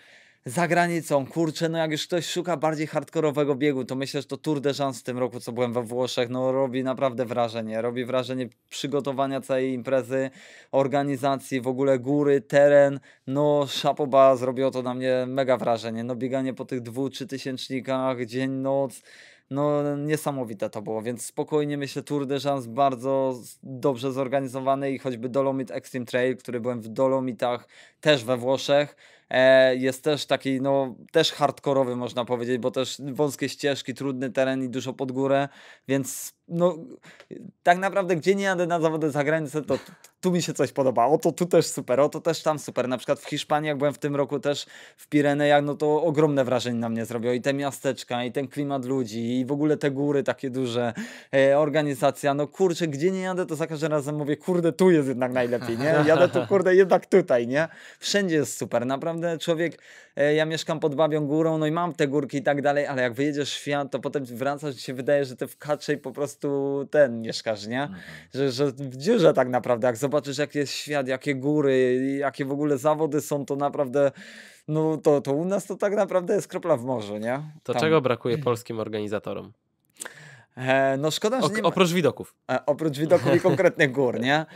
za granicą, kurczę, no jak już ktoś szuka bardziej hardkorowego biegu, to myślę, że to Tour de Jean w tym roku, co byłem we Włoszech, no robi naprawdę wrażenie. Robi wrażenie przygotowania całej imprezy, organizacji, w ogóle góry, teren. No Szapoba zrobiło to na mnie mega wrażenie. No bieganie po tych dwóch, trzy tysięcznikach, dzień, noc no niesamowite to było, więc spokojnie myślę Tour de Jean bardzo dobrze zorganizowany i choćby Dolomit Extreme Trail, który byłem w Dolomitach też we Włoszech, E, jest też taki, no, też hardkorowy można powiedzieć, bo też wąskie ścieżki, trudny teren i dużo pod górę, więc no, tak naprawdę gdzie nie jadę na zawody za granicę, to tu mi się coś podoba. O to tu też super, o to też tam super. Na przykład w Hiszpanii, jak byłem w tym roku też w Pirenejach, no to ogromne wrażenie na mnie zrobiło. I te miasteczka, i ten klimat ludzi, i w ogóle te góry takie duże, e, organizacja. No kurczę, gdzie nie jadę, to za każdym razem mówię, kurde, tu jest jednak najlepiej, nie? Jadę tu, kurde, jednak tutaj, nie? Wszędzie jest super. Naprawdę człowiek, e, ja mieszkam pod Babią Górą, no i mam te górki i tak dalej, ale jak wyjedziesz w świat, to potem wracasz i się wydaje, że te w i po prostu prostu ten mieszkasz, nie? Mhm. Że, że w dziurze tak naprawdę, jak zobaczysz, jaki jest świat, jakie góry, jakie w ogóle zawody są, to naprawdę no to, to u nas to tak naprawdę jest kropla w morzu, nie? To Tam. czego brakuje polskim organizatorom? E, no szkoda, że o, nie ma... Oprócz widoków. E, oprócz widoków i konkretnych gór, nie?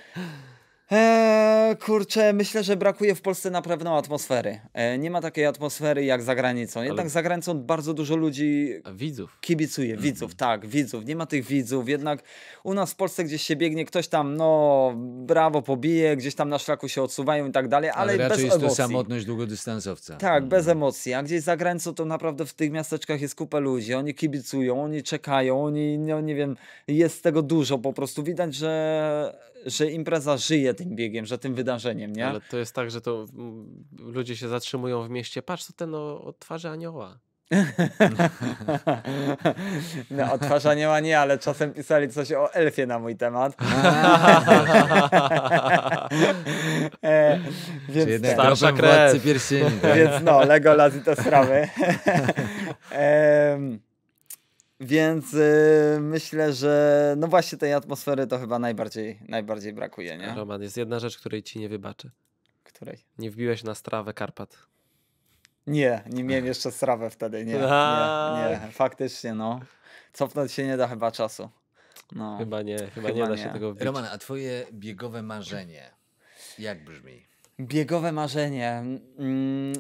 Eee, kurczę, myślę, że brakuje w Polsce na pewno atmosfery. Eee, nie ma takiej atmosfery jak za granicą. Jednak Ale... za granicą bardzo dużo ludzi. Widzów. Kibicuje, mm -hmm. widzów, tak, widzów. Nie ma tych widzów. Jednak u nas w Polsce gdzieś się biegnie, ktoś tam, no, brawo, pobije, gdzieś tam na szlaku się odsuwają i tak dalej, ale, ale raczej bez jest emocji. to samotność długodystansowca. Tak, mm -hmm. bez mhm. emocji. A gdzieś za granicą to naprawdę w tych miasteczkach jest kupę ludzi. Oni kibicują, oni czekają, oni, no, nie wiem, jest tego dużo po prostu. Widać, że że impreza żyje tym biegiem, że tym wydarzeniem, nie? Ale to jest tak, że to mm, ludzie się zatrzymują w mieście, patrz to ten o, o twarzy anioła. No, odtwarzanie ma nie, ale czasem pisali coś o elfie na mój temat. e, więc Czy tak. starsza krew. Tak. Więc no, Legolas i te sprawy. e, więc y, myślę, że no właśnie tej atmosfery to chyba najbardziej, najbardziej brakuje, nie? Roman, jest jedna rzecz, której ci nie wybaczę. Której? Nie wbiłeś na strawę Karpat. Nie, nie miałem jeszcze strawę wtedy, nie, nie, nie, faktycznie no. Cofnąć się nie da chyba czasu. No. Chyba nie, chyba, chyba nie da się nie. tego wbić. Roman, a twoje biegowe marzenie jak brzmi? Biegowe marzenie. Mm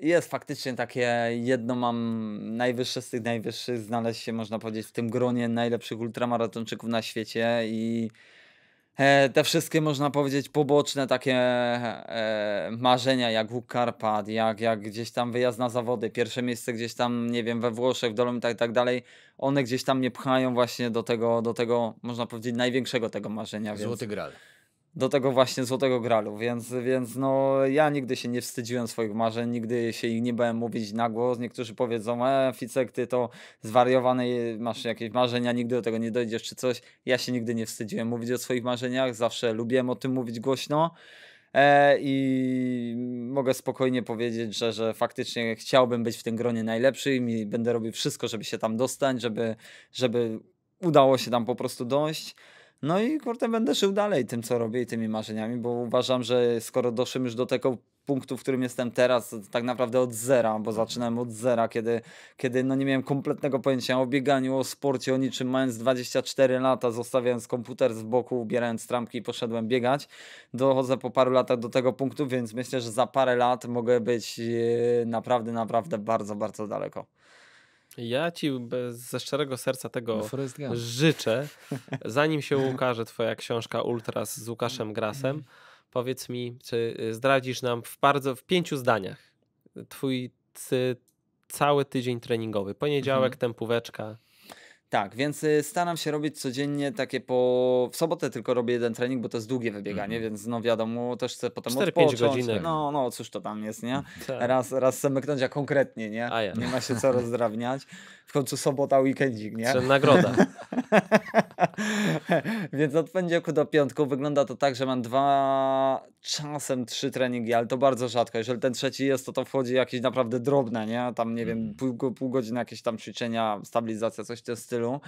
jest faktycznie takie jedno mam najwyższe z tych najwyższych, znaleźć się można powiedzieć w tym gronie najlepszych ultramaratonczyków na świecie i e, te wszystkie można powiedzieć poboczne takie e, marzenia jak Łuk Karpat, jak, jak gdzieś tam wyjazd na zawody, pierwsze miejsce gdzieś tam, nie wiem, we Włoszech, w Dolomitach i tak dalej, one gdzieś tam mnie pchają właśnie do tego, do tego można powiedzieć największego tego marzenia. Złoty więc do tego właśnie złotego gralu, więc, więc no, ja nigdy się nie wstydziłem swoich marzeń, nigdy się ich nie bałem mówić na głos. Niektórzy powiedzą, e, Ficek, ty to zwariowany, masz jakieś marzenia, nigdy do tego nie dojdziesz czy coś. Ja się nigdy nie wstydziłem mówić o swoich marzeniach, zawsze lubiłem o tym mówić głośno. E, I mogę spokojnie powiedzieć, że, że faktycznie chciałbym być w tym gronie najlepszym i będę robił wszystko, żeby się tam dostać, żeby, żeby udało się tam po prostu dojść. No i kurde, będę żył dalej tym, co robię i tymi marzeniami, bo uważam, że skoro doszłem już do tego punktu, w którym jestem teraz, tak naprawdę od zera, bo zaczynałem od zera, kiedy, kiedy no nie miałem kompletnego pojęcia o bieganiu, o sporcie, o niczym, mając 24 lata, zostawiając komputer z boku, ubierając trampki i poszedłem biegać. Dochodzę po paru latach do tego punktu, więc myślę, że za parę lat mogę być e, naprawdę, naprawdę bardzo, bardzo daleko. Ja ci ze szczerego serca tego no, życzę. Zanim się ukaże twoja książka Ultras z Łukaszem Grasem, powiedz mi, czy y, zdradzisz nam w bardzo w pięciu zdaniach y, twój y, cały tydzień treningowy. Poniedziałek, mhm. tempóweczka, tak, więc y, staram się robić codziennie takie po. W sobotę tylko robię jeden trening, bo to jest długie wybieganie, mm. więc no wiadomo, też chcę potem 4, odpocząć. Godziny. No, no, cóż to tam jest, nie? Tak. Raz, raz se myknąć, a konkretnie, nie? A ja. Nie ma się co rozdrabniać w końcu sobota, weekendzik, nie? Czyli nagroda. Więc od poniedziałku do piątku wygląda to tak, że mam dwa, czasem trzy treningi, ale to bardzo rzadko. Jeżeli ten trzeci jest, to to wchodzi jakieś naprawdę drobne, nie? Tam, nie wiem, mhm. pół, pół godziny jakieś tam ćwiczenia, stabilizacja, coś w tym stylu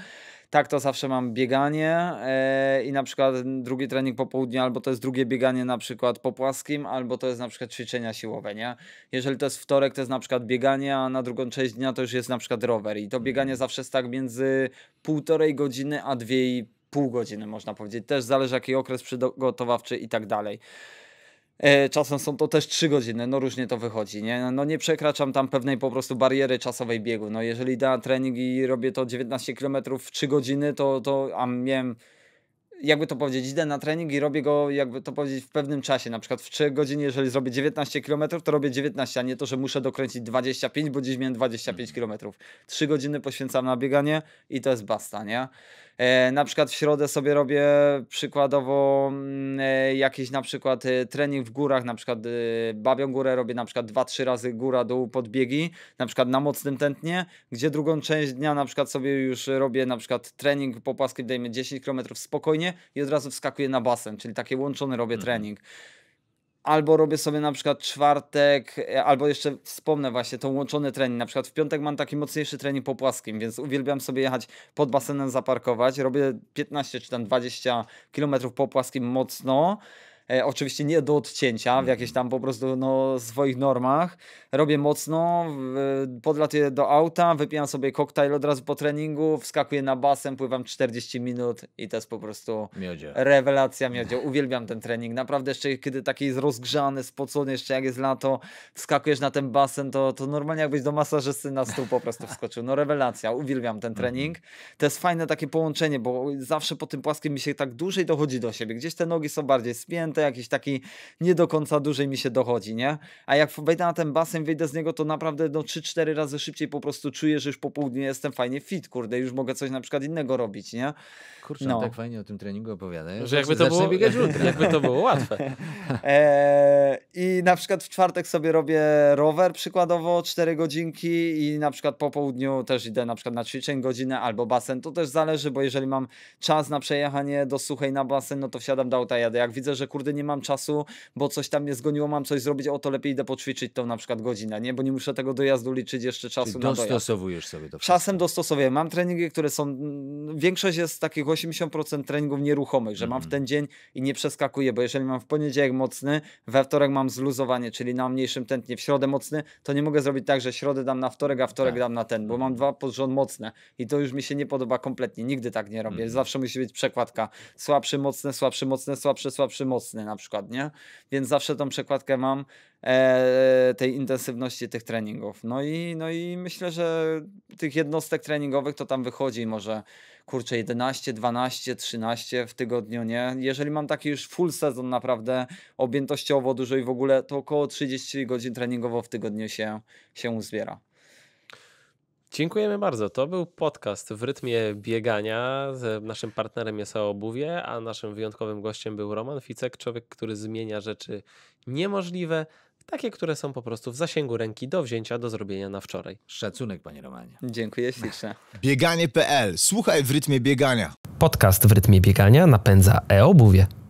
tak to zawsze mam bieganie yy, i na przykład drugi trening po południu, albo to jest drugie bieganie na przykład po płaskim, albo to jest na przykład ćwiczenia siłowe, nie? Jeżeli to jest wtorek, to jest na przykład bieganie, a na drugą część dnia to już jest na przykład rower i to bieganie mhm. zawsze jest tak między półtorej godziny, a dwie i pół godziny można powiedzieć. Też zależy jaki okres przygotowawczy i tak dalej. E, czasem są to też 3 godziny, no różnie to wychodzi, nie? No, no nie przekraczam tam pewnej po prostu bariery czasowej biegu. No jeżeli dam trening i robię to 19 km w 3 godziny, to, to a miałem, jakby to powiedzieć, idę na trening i robię go, jakby to powiedzieć, w pewnym czasie. Na przykład w 3 godziny, jeżeli zrobię 19 km, to robię 19, a nie to, że muszę dokręcić 25, bo dziś miałem 25 km. 3 godziny poświęcam na bieganie i to jest basta, nie? E, na przykład w środę sobie robię przykładowo mm, e, jakiś na przykład e, trening w górach, na przykład bawią górę, robię na przykład 2-3 razy góra dół podbiegi, na przykład na mocnym tętnie, gdzie drugą część dnia na przykład sobie już robię na przykład trening po płaskiej, dajmy 10 km spokojnie i od razu wskakuję na basen, czyli takie łączony robię mhm. trening albo robię sobie na przykład czwartek, e, albo jeszcze wspomnę właśnie to łączony trening. Na przykład w piątek mam taki mocniejszy trening po płaskim, więc uwielbiam sobie jechać pod basenem, zaparkować. Robię 15 czy tam 20 km po płaskim mocno. E, oczywiście nie do odcięcia, w jakieś tam po prostu no, swoich normach. Robię mocno, podlatuję do auta, wypijam sobie koktajl od razu po treningu, wskakuję na basen, pływam 40 minut i to jest po prostu miodzie. rewelacja miodzie. Uwielbiam ten trening. Naprawdę jeszcze kiedy taki jest rozgrzany, spocony, jeszcze jak jest lato, wskakujesz na ten basen, to, to normalnie jakbyś do masażysty na stół po prostu wskoczył. No rewelacja, uwielbiam ten mhm. trening. To jest fajne takie połączenie, bo zawsze po tym płaskim mi się tak dłużej dochodzi do siebie. Gdzieś te nogi są bardziej spięte, to jakiś taki nie do końca dużej mi się dochodzi, nie? A jak wejdę na ten basen, wyjdę z niego, to naprawdę no 3-4 razy szybciej po prostu czuję, że już po południu jestem fajnie fit, kurde, już mogę coś na przykład innego robić, nie? kurczę, no, no. tak fajnie o tym treningu opowiada, że jakby to, było, biegać jakby to było łatwe. E, I na przykład w czwartek sobie robię rower przykładowo 4 godzinki i na przykład po południu też idę na przykład na ćwiczeń godzinę albo basen, to też zależy, bo jeżeli mam czas na przejechanie do Suchej na basen, no to wsiadam do auta jadę. Jak widzę, że kurde nie mam czasu, bo coś tam mnie zgoniło, mam coś zrobić, o to lepiej idę poćwiczyć tą na przykład godzinę, nie? Bo nie muszę tego dojazdu liczyć jeszcze czasu Czyli na dostosowujesz dojazd. sobie to wszystko. Czasem dostosowuję. Mam treningi, które są, mm, większość jest takich 80% treningów nieruchomych, że mam w mhm. ten dzień i nie przeskakuję, bo jeżeli mam w poniedziałek mocny, we wtorek mam zluzowanie, czyli na mniejszym tętnie, w środę mocny, to nie mogę zrobić tak, że środę dam na wtorek, a wtorek tak. dam na ten, bo mam mhm. dwa pod rząd mocne i to już mi się nie podoba kompletnie, nigdy tak nie robię, mm. zawsze musi być przekładka, słabszy, mocny, słabszy, mocny, słabszy, słabszy, mocny na przykład, nie? Więc zawsze tą przekładkę mam e, tej intensywności tych treningów. No i, no i myślę, że tych jednostek treningowych to tam wychodzi może kurczę 11, 12, 13 w tygodniu, nie? Jeżeli mam taki już full sezon naprawdę objętościowo dużo i w ogóle, to około 30 godzin treningowo w tygodniu się, się uzbiera. Dziękujemy bardzo. To był podcast w rytmie biegania. Naszym partnerem jest Obuwie, a naszym wyjątkowym gościem był Roman Ficek, człowiek, który zmienia rzeczy niemożliwe takie, które są po prostu w zasięgu ręki do wzięcia, do zrobienia na wczoraj. Szacunek, panie Romanie. Dziękuję ślicznie. Bieganie.pl. Słuchaj w rytmie biegania. Podcast w rytmie biegania napędza e-obuwie.